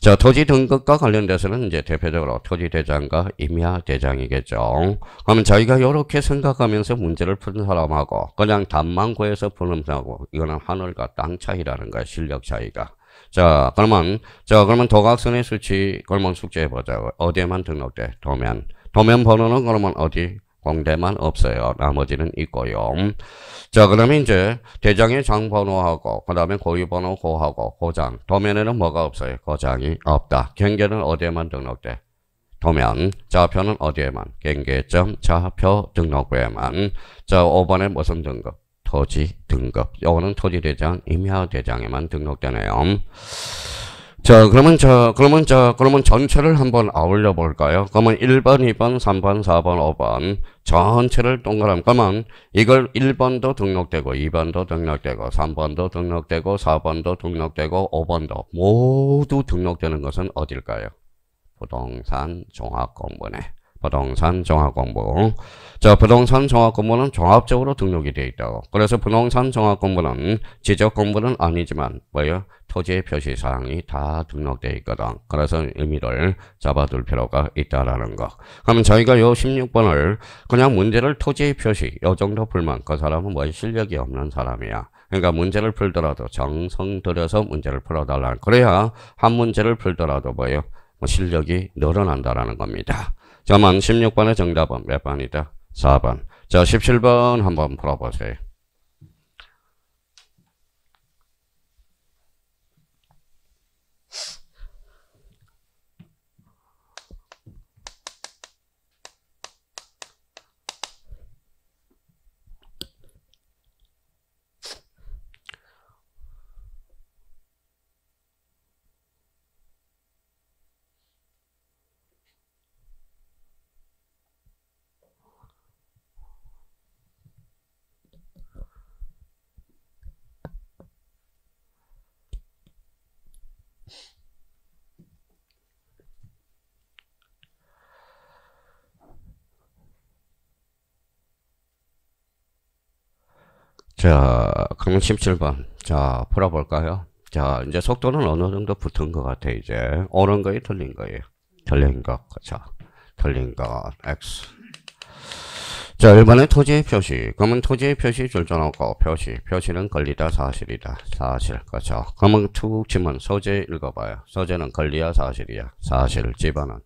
자, 토지 등급과 관련돼서는 이제 대표적으로 토지대장과 임야대장이겠죠. 그러면 저희가 이렇게 생각하면서 문제를 푸는 사람하고 그냥 답만 구해서 푸는 사람하고 이거는 하늘과 땅 차이라는 거예 실력 차이가. 자, 그러면 자, 그러면 도각선의 수치 그러면 숙제해 보자 어디에만 등록돼? 도면. 도면 번호는 그러면 어디? 광대만 없어요. 나머지는 있고요. 자, 그다음 이제 대장의 장번호하고 그 다음에 고유번호 고하고 고장. 도면에는 뭐가 없어요? 고장이 없다. 경계는 어디에만 등록돼? 도면. 좌표는 어디에만? 경계점 좌표 등록부에만. 자, 5번에 무슨 등급? 토지 등급. 요거는 토지대장, 임야대장에만 등록되네요. 자, 그러면 저, 그러면 저, 그러면 전체를 한번 아울려 볼까요? 그러면 1번, 2번, 3번, 4번, 5번 전체를 동그라미 그러면 이걸 1번도 등록되고 2번도 등록되고 3번도 등록되고 4번도 등록되고 5번도 모두 등록되는 것은 어딜까요? 부동산 종합공부네. 부동산 종합공부. 자, 부동산 종합공부는 종합적으로 등록이 되어 있다고. 그래서 부동산 종합공부는 지적공부는 아니지만 뭐예요? 토지의 표시사항이 다 등록되어 있거든. 그래서 의미를 잡아둘 필요가 있다라는 거. 그러면 저희가 요 16번을 그냥 문제를 토지의 표시 요 정도 풀면 그 사람은 뭐 실력이 없는 사람이야. 그러니까 문제를 풀더라도 정성 들여서 문제를 풀어달라. 그래야 한 문제를 풀더라도 뭐예요? 뭐 실력이 늘어난다라는 겁니다. 저만 16번의 정답은 몇 번이다? 4번. 자, 17번 한번 풀어보세요. 자, 강심 7번. 자, 풀어볼까요? 자, 이제 속도는 어느 정도 붙은 것 같아, 이제. 오은거에 틀린 거에요 틀린 것. 자, 틀린 것. X. 자, 1번에 토지의 표시. 그러면 토지의 표시 줄져놓고, 표시. 표시는 걸리다 사실이다. 사실. 그죠. 그러면 툭 치면 소재 읽어봐요. 소재는 걸리야 사실이야. 사실, 집안은.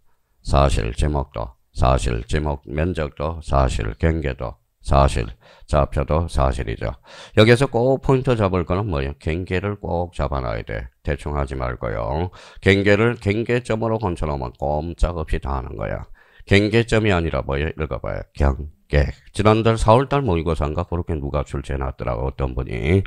사실, 제목도. 사실, 제목, 면적도. 사실, 경계도. 사실. 잡혀도 사실이죠. 여기서꼭 포인트 잡을 거는 뭐예요? 경계를 꼭 잡아놔야 돼. 대충 하지 말고요. 경계를 경계점으로 건쳐놓으면 꼼짝없이 다 하는 거야. 경계점이 아니라 뭐예요? 읽어봐요. 경계. 지난달 4월달 모의고사인가 그렇게 누가 출제해놨더라고 어떤 분이.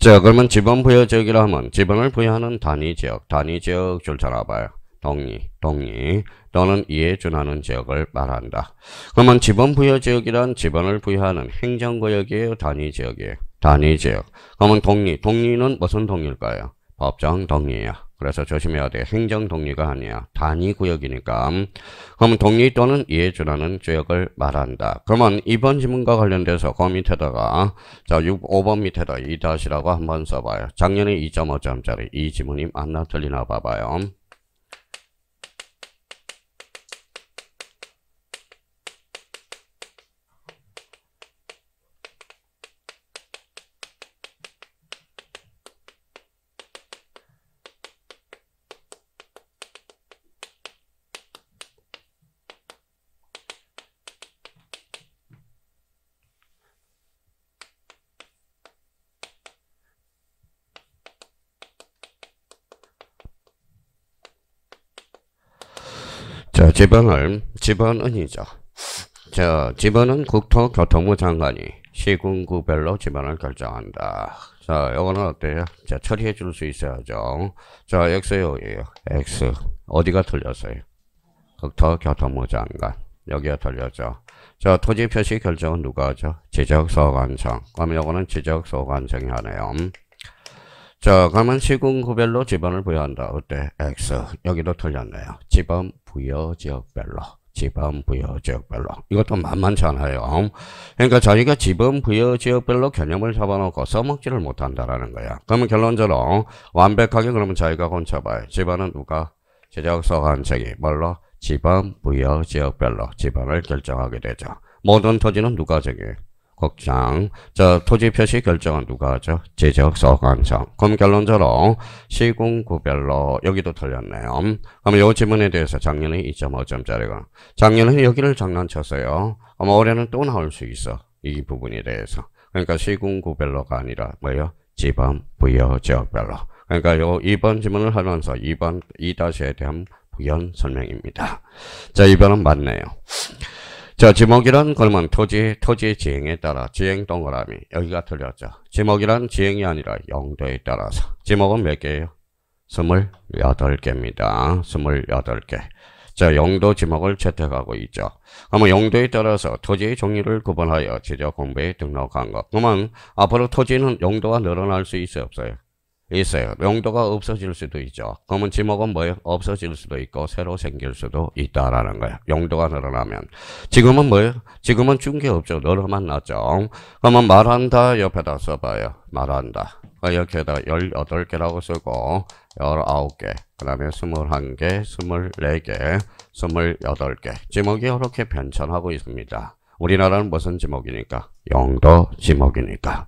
자 그러면 지번 부여 지역이라 하면 지번을 부여하는 단위 지역. 단위 지역 줄쳐놔봐요. 동리, 동리 또는 이에 준하는 지역을 말한다. 그러면 지번 부여 지역이란 지번을 부여하는 행정구역이에요? 단위 지역이에요? 단위 지역. 그러면 동리, 동리는 무슨 동일까요? 법정 동리야. 그래서 조심해야 돼. 행정 동리가 아니야. 단위 구역이니까. 그럼 동리 또는 이에 준하는 지역을 말한다. 그러면 이번 지문과 관련돼서 그 밑에다가 자 6, 5번 밑에다 2-라고 한번 써봐요. 작년에 2.5점짜리 이 지문이 맞나 틀리나 봐봐요. 지번을, 지번은이죠. 자, 지번은 국토교통부 장관이 시군구별로 지번을 결정한다. 자, 요거는 어때요? 자, 처리해 줄 수 있어야죠. 자, X요, X. 어디가 틀렸어요? 국토교통부 장관. 여기가 틀렸죠. 자, 토지 표시 결정은 누가 하죠? 지적소관청. 그럼 요거는 지적소관청이 하네요. 자, 그러면 시군구별로 지번을 부여한다. 어때? X. 여기도 틀렸네요. 지번 부여 지역별로. 지방 부여 지역별로 이것도 만만치 않아요 그러니까 자기가 지방 부여 지역별로 개념을 잡아놓고 써먹지를 못한다라는 거야 그러면 결론적으로 완벽하게 그러면 자기가 건쳐봐요 지안은 누가 제작서가 한책이 뭘로 지방 부여 지역별로 지안을 결정하게 되죠 모든 토지는 누가 정해 걱정. 저 토지 표시 결정은 누가 하죠? 지적 서관청. 그럼 결론적으로 시공구별로 여기도 틀렸네요. 그럼 요 지문에 대해서 작년에 2.5점짜리가 작년에 여기를 장난쳤어요. 아마 올해는 또 나올 수 있어. 이 부분에 대해서. 그러니까 시군구별로가 아니라 뭐예요? 지방 부여 지역별로. 그러니까 요 2번 지문을 하면서 2번 2-에 대한 부연 설명입니다. 자, 2번은 맞네요. 자, 지목이란 그러면 토지, 토지의 지행에 따라 지행 동그라미. 여기가 틀렸죠. 지목이란 지행이 아니라 용도에 따라서. 지목은 몇 개예요? 28개입니다. 28개. 자, 용도 지목을 채택하고 있죠. 그러면 영도에 따라서 토지의 종류를 구분하여 지적 공부에 등록한 것. 그러면 앞으로 토지는 용도가 늘어날 수 있어요, 없어요? 있어요. 용도가 없어질 수도 있죠. 검은 지목은 뭐예요? 없어질 수도 있고 새로 생길 수도 있다라는 거예요. 용도가 늘어나면. 지금은 뭐예요? 지금은 중개 없죠. 늘어만 났죠. 그러면 말한다 옆에다 써봐요. 말한다. 여기에다 그 18개라고 쓰고 19개, 그 다음에 21개, 24개, 28개 지목이 이렇게 변천하고 있습니다. 우리나라는 무슨 지목이니까? 용도 지목이니까.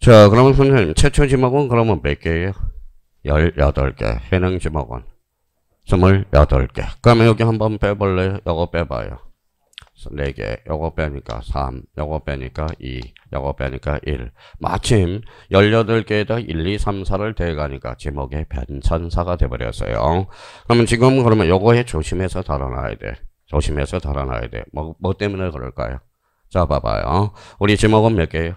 자, 그러면 선생님, 최초 지목은 그러면 몇 개예요? 18개. 해행 지목은 28개. 그러면 여기 한번 빼볼래요? 요거 빼봐요. 4개. 요거 빼니까 3. 요거 빼니까 2. 요거 빼니까 1. 마침 18개에다 1, 2, 3, 4를 대가니까 지목의 변천사가 돼버렸어요. 그러면 지금 그러면 요거에 조심해서 달아놔야 돼. 조심해서 달아놔야 돼. 뭐, 뭐 때문에 그럴까요? 자, 봐봐요. 우리 지목은 몇 개예요?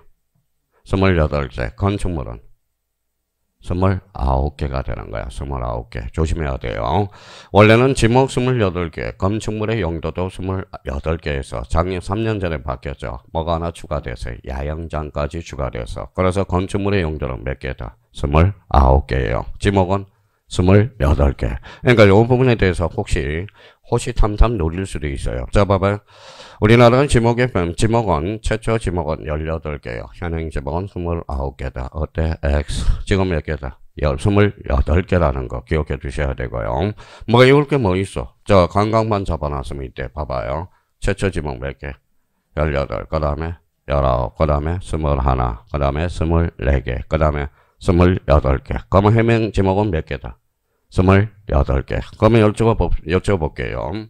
28개 건축물은 29개가 되는 거야. 29개. 조심해야 돼요. 원래는 지목 28개, 건축물의 용도도 28개에서 작년 3년 전에 바뀌었죠. 뭐가 하나 추가돼서 야영장까지 추가돼서. 그래서 건축물의 용도는 몇 개다? 29개예요. 지목은 스물여덟 개. 그러니까 이 부분에 대해서 혹시 호시탐탐 노릴 수도 있어요. 자, 봐봐요. 우리나라는 지목 FM, 지목원, 최초 지목원 18개요. 현행 지목원 29개다. 어때? X. 지금 몇 개다? 28개라는 거 기억해 두셔야 되고요. 뭐 이럴 게뭐 있어? 저 관광만 잡아놨으면 이때 봐봐요. 최초 지목 몇 개? 18. 그 다음에 19. 그 다음에 21. 그 다음에 24개. 그 다음에 28개. 그러면 해명 지목은 몇 개다? 28개. 그러면 여쭤봐, 여쭤볼게요.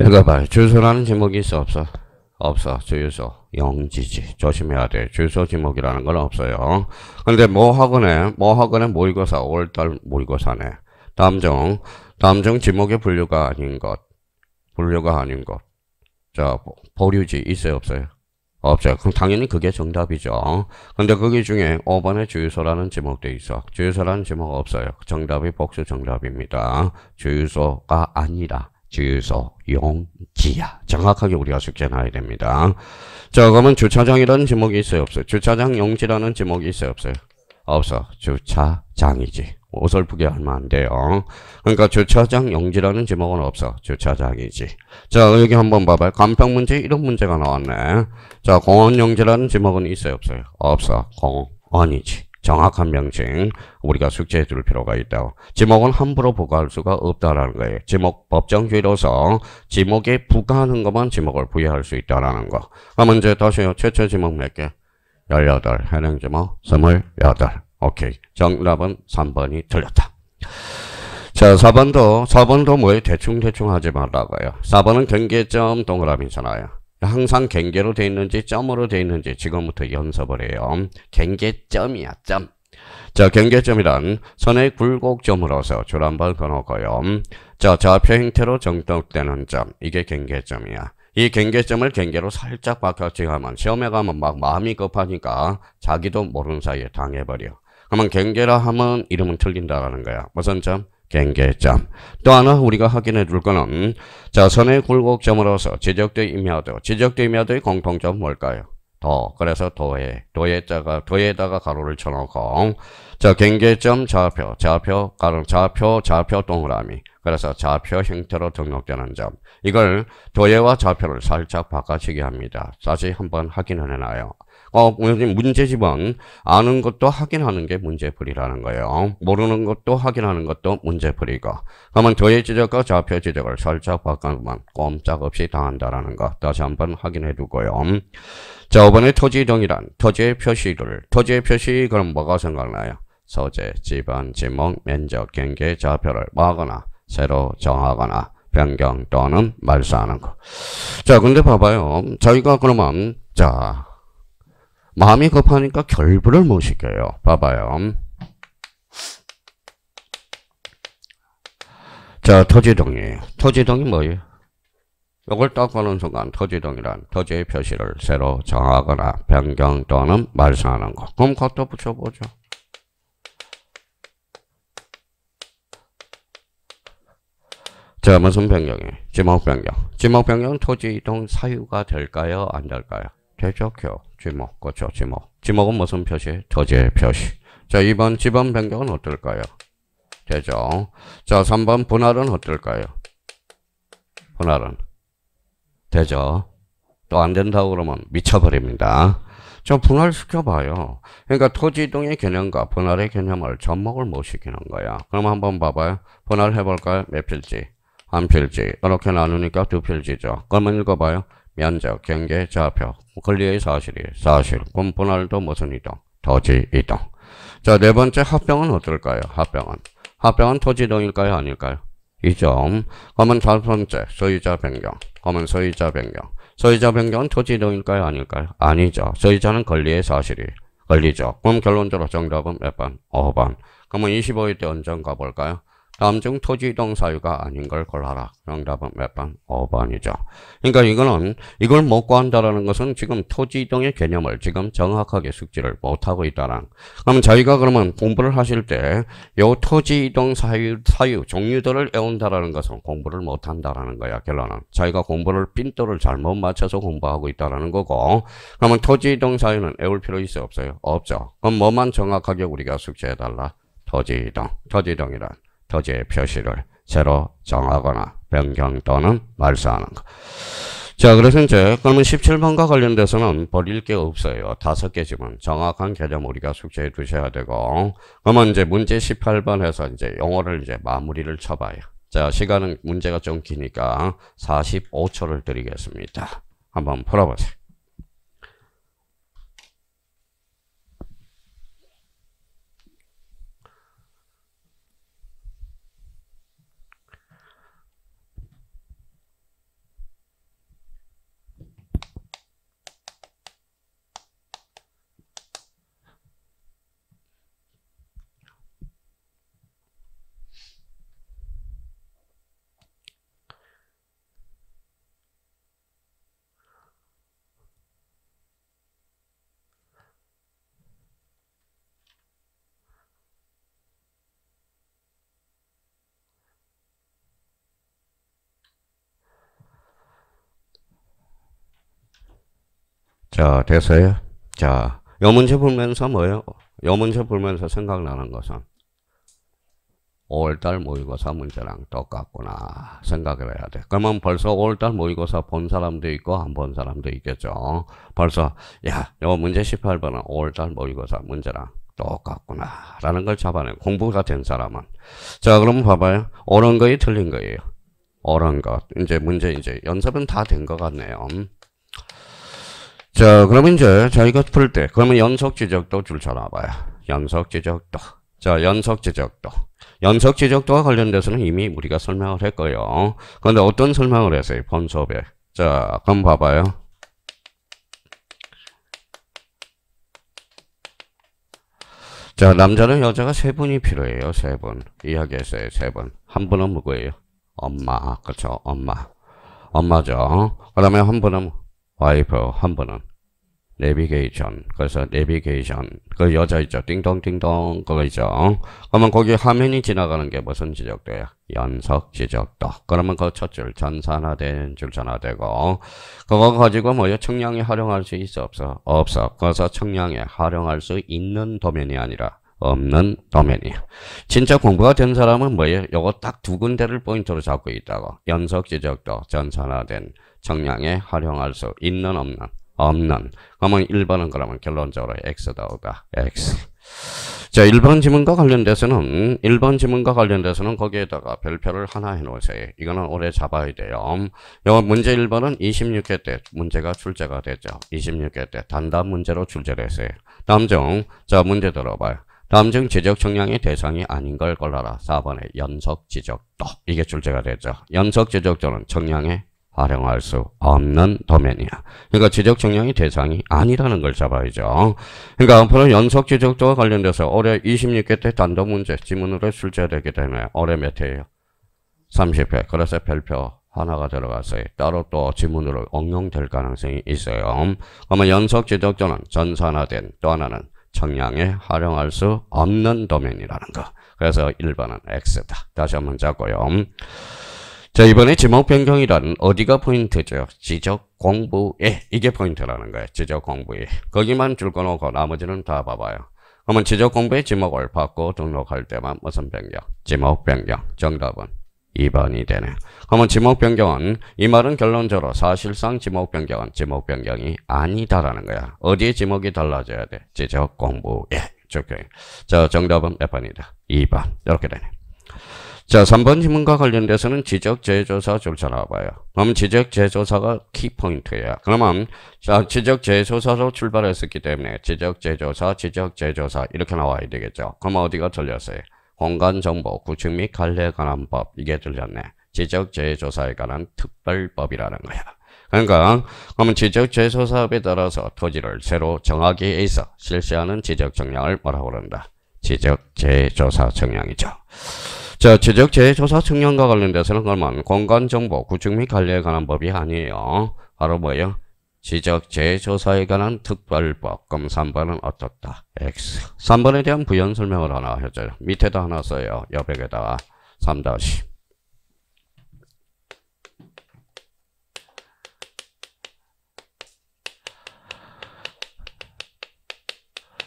읽어봐. 주소라는 제목이 있어? 없어? 없어. 주유소. 영지지. 조심해야 돼. 주소 지목이라는 건 없어요. 근데 뭐 학원에, 뭐 학원에 모의고사, 5월달 모의고사네. 다음 중, 다음 중 지목의 분류가 아닌 것. 분류가 아닌 것. 자, 보류지 있어요, 없어요? 없죠. 그럼 당연히 그게 정답이죠. 근데 거기 중에 5번에 주유소라는 제목도 있어. 주유소라는 제목 없어요. 정답이 복수 정답입니다. 주유소가 아니라 주유소 용지야. 정확하게 우리가 숙제 나야 됩니다. 자, 그러면 주차장이라는 제목이 있어요? 없어요? 주차장 용지라는 제목이 있어요? 없어요? 없어. 주차장이지. 어설프게 하면 안 돼요. 그러니까 주차장 영지라는 제목은 없어. 주차장이지. 자 여기 한번 봐봐요. 간평 문제 이런 문제가 나왔네. 자 공원 영지라는 제목은 있어요? 없어요? 없어. 공원이지. 정확한 명칭 우리가 숙제해 줄 필요가 있다고. 지목은 함부로 부과할 수가 없다라는 거예요. 지목 법정주의로서 지목에 부과하는 것만 지목을 부여할 수 있다라는 거. 그럼 이제 다시요. 최초 지목 몇 개? 18, 해당 지목 28. 오케이. 정답은 3번이 틀렸다. 자, 4번도, 4번도 뭐에 대충대충 하지 말라고요. 4번은 경계점 동그라미잖아요. 항상 경계로 돼 있는지 점으로 돼 있는지 지금부터 연습을 해요. 경계점이야, 점. 자, 경계점이란 선의 굴곡점으로서 줄한번 그어놓고요. 자, 좌표 형태로 정독되는 점. 이게 경계점이야. 이 경계점을 경계로 살짝 바꿔 지하면 시험에 가면 막 마음이 급하니까 자기도 모르는 사이에 당해버려. 그러면 경계라 하면 이름은 틀린다라는 거야. 무슨 점? 경계점. 또 하나 우리가 확인해 줄 거는 자 선의 굴곡점으로서 지적되이며도 지적되이며도의 공통점 뭘까요? 도. 그래서 도해. 도해자가 도에다가 가로를 쳐놓고 자 경계점 좌표 좌표 가로 좌표 좌표 동그라미. 그래서 좌표 형태로 등록되는 점. 이걸 도예와 좌표를 살짝 바꿔치기 합니다. 다시 한번 확인을 해놔요. 어, 문제 집은 아는 것도 확인하는 게 문제풀이라는 거예요. 모르는 것도 확인하는 것도 문제풀이고 그러면 저의 지적과 좌표 지적을 살짝 바꿔놓으면 꼼짝없이 당한다는거 다시 한 번 확인해 두고요. 자, 이번에 토지이동이란 토지의 표시를 토지의 표시 그럼 뭐가 생각나요? 소재, 지번 지목, 면적, 경계, 좌표를 뭐거나 새로 정하거나 변경 또는 말소하는 거. 자, 근데 봐봐요. 저희가 그러면 자 마음이 급하니까 결부를 못 시켜요. 봐봐요. 자, 토지동이. 토지동이 뭐예요? 이걸 닦아놓 순간 토지동이란 토지의 표시를 새로 정하거나 변경 또는 말소하는 것. 그럼 갖다 붙여보죠. 자, 무슨 변경이에요? 지목 변경. 지목 변경은 토지 이동 사유가 될까요? 안 될까요? 되죠, 지목 그렇죠. 제목. 지목은 무슨 표시? 토지의 표시. 자, 2번 지번 변경은 어떨까요? 되죠. 자, 3번 분할은 어떨까요? 분할은 되죠. 또 안 된다고 그러면 미쳐버립니다. 자, 분할시켜봐요. 그러니까 토지이동의 개념과 분할의 개념을 접목을 못 시키는 거야. 그럼 한번 봐봐요. 분할해볼까요? 몇 필지? 한 필지. 이렇게 나누니까 두 필지죠. 그러면 읽어봐요. 면적, 경계, 좌표. 권리의 사실이 사실. 그럼 분할도 무슨 이동? 토지 이동. 자, 네 번째 합병은 어떨까요? 합병은. 합병은 토지 이동일까요? 아닐까요? 이점 그러면 다섯 번째, 소유자 변경. 그러면 소유자 변경. 소유자 변경은 토지 이동일까요? 아닐까요? 아니죠. 소유자는 권리의 사실이 걸리죠. 그럼 결론적으로 정답은 몇 번? 5번. 그러면 25일 때 언젠가 볼까요? 남중 토지 동 사유가 아닌 걸 골라라. 정답은 몇 번? 5번이죠. 그러니까 이거는 이걸 못 구한다라는 것은 지금 토지 동의 개념을 지금 정확하게 숙지를 못하고 있다랑. 그러면 저희가 그러면 공부를 하실 때요 토지 이동 사유, 사유 종류들을 외운다라는 것은 공부를 못한다라는 거야. 결론은 저희가 공부를 빈도를 잘못 맞춰서 공부하고 있다라는 거고. 그러면 토지 이동 사유는 외울 필요 있어 없어요? 없죠. 그럼 뭐만 정확하게 우리가 숙지해달라? 토지 이동, 토지 이동이란. 토지의 표시를 새로 정하거나 변경 또는 말소하는 것. 자, 그래서 이제 그러면 17번과 관련돼서는 버릴 게 없어요. 다섯 개지만 정확한 개념 우리가 숙제해 두셔야 되고 그러면 이제 문제 18번에서 이제 영어를 이제 마무리를 쳐봐요. 자, 시간은 문제가 좀 기니까 45초를 드리겠습니다. 한번 풀어보세요. 자, 됐어요? 자, 요 문제 풀면서 뭐예요? 요 문제 보면서 생각나는 것은 5월달 모의고사 문제랑 똑같구나 생각을 해야 돼. 그러면 벌써 5월달 모의고사 본 사람도 있고 안 본 사람도 있겠죠. 벌써 야, 요 문제 18번은 5월달 모의고사 문제랑 똑같구나 라는 걸 잡아내. 공부가 된 사람은. 자, 그럼 봐봐요. 옳은 거이 틀린 거예요. 옳은 것. 이제 문제 이제 연습은 다 된 것 같네요. 자, 그러면 이제 저희가 풀 때, 그러면 연속 지적도 줄쳐놔봐요 연속 지적도. 자, 연속 지적도. 연속 지적도와 관련돼서는 이미 우리가 설명을 했고요. 근데 어떤 설명을 했어요? 본 수업에. 자, 그럼 봐봐요. 자, 남자는 여자가 세 분이 필요해요. 세 분. 이야기했어요. 세 분. 한 분은 누구예요? 엄마. 그렇죠. 엄마. 엄마죠. 그다음에 한 분은 와이프한분은 내비게이션 그래서 내비게이션 그 여자 있죠 띵동띵동 그거 있죠 그러면 거기 화면이 지나가는 게 무슨 지적돼요 연속 지적도 그러면 그 첫 줄 전산화된 줄 전화되고 그거 가지고 뭐요 청량이 활용할 수 있어 없어 없어 그래서 청량이 활용할 수 있는 도면이 아니라 없는 도면이야. 진짜 공부가 된 사람은 뭐예요? 요거 딱 두 군데를 포인트로 잡고 있다고. 연속 지적도 전산화된 정량에 활용할 수 있는 없는 없는 그러면 1번은 그러면 결론적으로 X다 오다 X 자 1번 지문과 관련돼서는 1번 지문과 관련돼서는 거기에다가 별표를 하나 해놓으세요 이거는 오래 잡아야 돼요 요 문제 1번은 26회 때 문제가 출제가 됐죠 26회 때 단답 문제로 출제를 어요 다음 중자 문제 들어봐요 다음 중 지적 청량의 대상이 아닌 걸 골라라 4번의 연속 지적도 이게 출제가 됐죠 연속 지적도는 청량의 활용할 수 없는 도면이야. 그러니까 지적 측량이 대상이 아니라는 걸 잡아야죠. 그러니까 앞으로 연속 지적도와 관련돼서 올해 26개 때 단도 문제 지문으로 출제되기 때문에 올해 몇 회예요? 30회. 그래서 별표 하나가 들어가서 따로 또 지문으로 응용될 가능성이 있어요. 그러면 연속 지적도는 전산화된 또 하나는 청량에 활용할 수 없는 도면이라는 거. 그래서 1번은 X다. 다시 한번 잡고요. 자, 이번에 지목 변경이란 어디가 포인트죠? 지적 공부에. 이게 포인트라는 거예요. 지적 공부에. 거기만 줄거놓고 나머지는 다 봐봐요. 그러면 지적 공부에 지목을 받고 등록할 때만 무슨 변경? 지목 변경. 정답은 2번이 되네 그러면 지목 변경은 이 말은 결론적으로 사실상 지목 변경은 지목 변경이 아니다라는 거야. 어디에 지목이 달라져야 돼? 지적 공부에. 좋게. 자, 정답은 몇 번이다? 2번. 이렇게 되네. 자, 3번 신문과 관련돼서는 지적재조사 절차 나와봐요. 그럼 지적재조사가 키포인트예요. 그러면 자, 지적재조사로 출발했었기 때문에 지적재조사지적재조사 이렇게 나와야 되겠죠. 그럼 어디가 틀렸어요? 공간정보, 구축 및 관례에 관한 법 이게 틀렸네. 지적재조사에 관한 특별법이라는 거야. 그러니까 그러면 지적재조사업에 따라서 토지를 새로 정하기에 있어 실시하는 지적정량을 뭐라고 그런다? 지적재조사 정량이죠. 자, 지적 재해조사 측량과 관련돼서는 그러면 공간정보 구축 및 관리에 관한 법이 아니에요. 바로 뭐예요? 지적 재조사에 관한 특별법. 그럼 3번은 어떻다? X. 3번에 대한 부연 설명을 하나 해줘요. 밑에다 하나 써요. 여백에다가 3 다시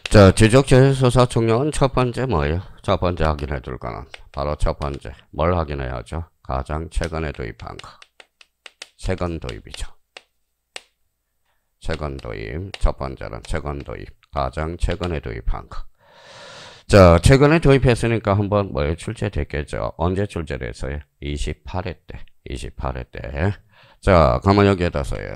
자, 지적 재조사 측량은 첫 번째 뭐예요? 첫 번째 확인해 둘 거는 바로 첫 번째 뭘 확인해야죠? 가장 최근에 도입한 거 최근 도입이죠. 최근 도입 첫 번째는 최근 도입 가장 최근에 도입한 거 자, 최근에 도입했으니까 한번 뭐 출제됐겠죠. 언제 출제를 어요 28회 때. 28회 때. 자, 가만 여기에다 써요.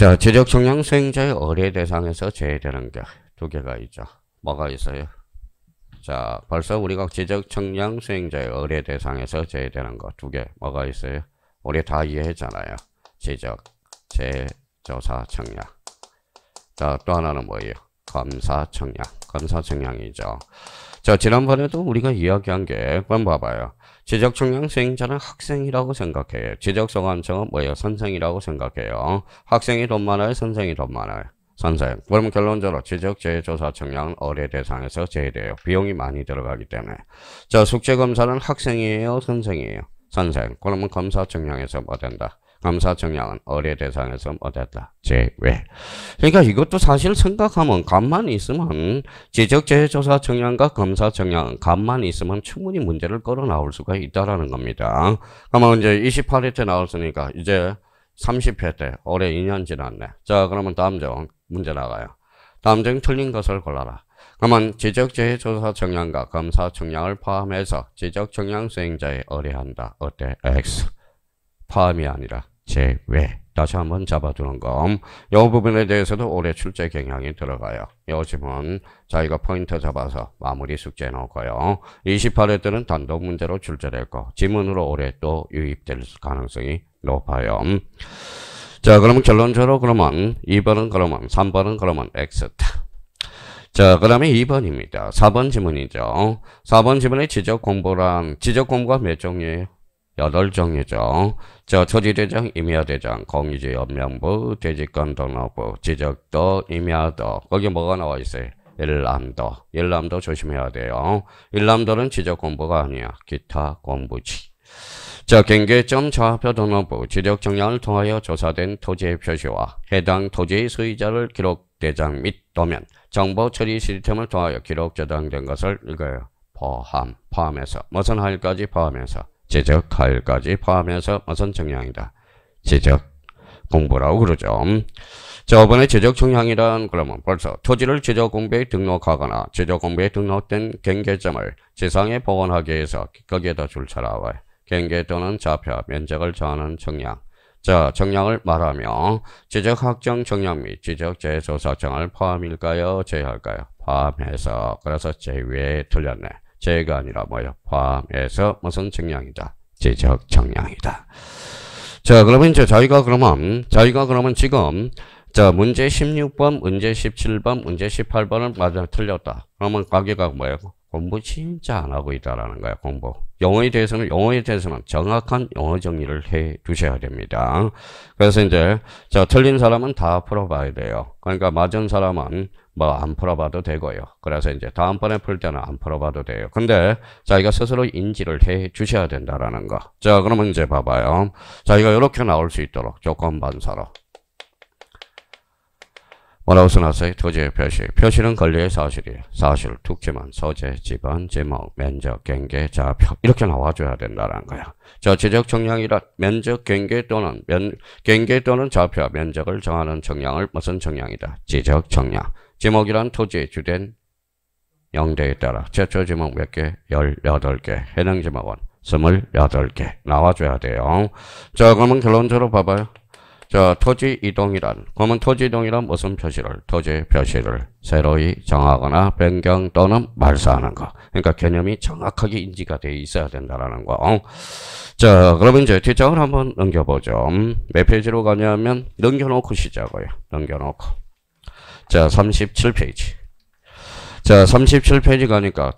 자, 제적 성향 수행자의 의뢰 대상에서 제외되는 게 두 개가 있죠. 뭐가 있어요? 자, 벌써 우리가 제적 성향 수행자의 의뢰 대상에서 제외되는 거 두 개. 뭐가 있어요? 우리 다 이해했잖아요. 제적, 제조사 청량. 자, 또 하나는 뭐예요? 검사 청량. 검사 청량이죠. 자, 지난번에도 우리가 이야기한 게, 한번 봐봐요. 지적 청향성인 저는 학생이라고 생각해요. 지적 성향성은 뭐예요? 선생이라고 생각해요. 학생이 돈 많아요? 선생이 돈 많아요? 선생. 그러면 결론적으로 지적 재조사 청량 어뢰 대상에서 제외돼요. 비용이 많이 들어가기 때문에. 자, 숙제 검사는 학생이에요? 선생이에요? 선생. 그러면 검사 청량에서 뭐 된다? 감사 청약은 의뢰 대상에서 못했다. 제외. 그러니까 이것도 사실 생각하면 간만 있으면 지적재해조사 청약과 검사 청약은 간만 있으면 충분히 문제를 끌어 나올 수가 있다라는 겁니다. 아마 이제 28회 때 나왔으니까 이제 30회 때 올해 2년 지났네. 자 그러면 다음 종 문제 나가요. 다음 중 틀린 것을 골라라. 그러면 지적재해조사 청량과 검사 청량을 포함해서 지적 청량 수행자에 의뢰한다. 어때? X. 포함이 아니라 제외. 다시 한 번 잡아두는 점. 요 부분에 대해서도 올해 출제 경향이 들어가요. 요즘은 자기가 포인트 잡아서 마무리 숙제 넣고요. 28회 때는 단독 문제로 출제됐고 지문으로 올해 또 유입될 가능성이 높아요. 자 그러면 결론적으로 그러면 2번은 그러면 3번은 그러면 엑 자, 그 다음에 2번입니다. 4번 지문이죠. 4번 지문의 지적 공부란, 지적 공부가 몇 종류예요? 여덟 종이죠저 초지대장, 임야대장, 공유지, 연명부, 대지권 등록부, 지적도, 임야도. 거기 뭐가 나와 있어요? 일남도일남도 조심해야 돼요. 일남도는 지적 공부가 아니야. 기타 공부지. 자, 경계점 좌표 등록부 지적 정량을 통하여 조사된 토지의 표시와 해당 토지의 소유자를 기록 대장 및 도면, 정보 처리 시스템을 통하여 기록 저장된 것을 읽어요. 포함, 포함해서, 무슨 할까지 포함해서 지적할까지 가 포함해서 무슨 정향이다. 지적 공부라고 그러죠. 저번에 지적 청량이란 그러면 벌써 토지를 지적 공부에 등록하거나 지적 공부에 등록된 경계점을 지상에 복원하기 위해서 거기에다 줄차라와 경계 또는 좌표, 면적을 정하는 청량. 자, 청량을 말하며 지적 확정 청량 및 지적 재소 설정을 포함일까요? 제외할까요? 포함해서 그래서 제외에 틀렸네. 제가 아니라 뭐예요? 포함서 무슨 청량이다? 지적 청량이다. 자, 그러면 이제 저희가 그러면, 저희가 그러면 지금, 자, 문제 16번, 문제 17번, 문제 18번을 맞아 틀렸다. 그러면 가게가 뭐예요? 공부 진짜 안 하고 있다라는 거예 공부. 용어에 대해서는, 용어에 대해서는 정확한 용어 정리를 해 주셔야 됩니다. 그래서 이제, 자, 틀린 사람은 다 풀어봐야 돼요. 그러니까 맞은 사람은 뭐안 풀어봐도 되고요. 그래서 이제 다음번에 풀 때는 안 풀어봐도 돼요. 근데 자기가 스스로 인지를 해 주셔야 된다라는 거. 자, 그러면 이제 봐봐요. 자기가 이렇게 나올 수 있도록 조건 반사로. 뭐라고 써놨어요? 토지의 표시. 표시는 권리의 사실이에요. 사실, 특지만, 소재, 지번, 제목, 면적, 경계, 좌표 이렇게 나와줘야 된다는 거야. 저 지적 정량이라 면적, 경계 또는 면, 경계 또는 좌표, 면적을 정하는 정량을 무슨 정량이다? 지적 정량. 제목이란 토지의 주된 영대에 따라 최초 제목 몇 개? 18개. 해당 제목은 28개 나와줘야 돼요. 자, 그러면 결론적으로 봐봐요. 자, 토지 이동이란. 그러면 토지 이동이란 무슨 표시를? 토지 표시를 새로이 정하거나 변경 또는 말사하는 거. 그러니까 개념이 정확하게 인지가 돼 있어야 된다라는 거. 자, 그러면 이제 뒷장을 한번 넘겨보죠. 음, 몇 페이지로 가냐면, 넘겨놓고 시작해요. 넘겨놓고. 자, 37페이지. 자, 37페이지 가니까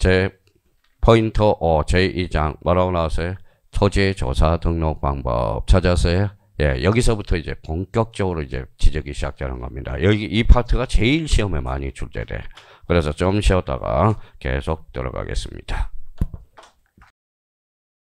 제포인트5 어, 제2장 뭐라고 나왔어요? 토지 조사 등록 방법 찾았어요? 예, 여기서부터 이제 본격적으로 이제 지적이 시작되는 겁니다. 여기 이 파트가 제일 시험에 많이 출제돼. 그래서 좀 쉬었다가 계속 들어가겠습니다.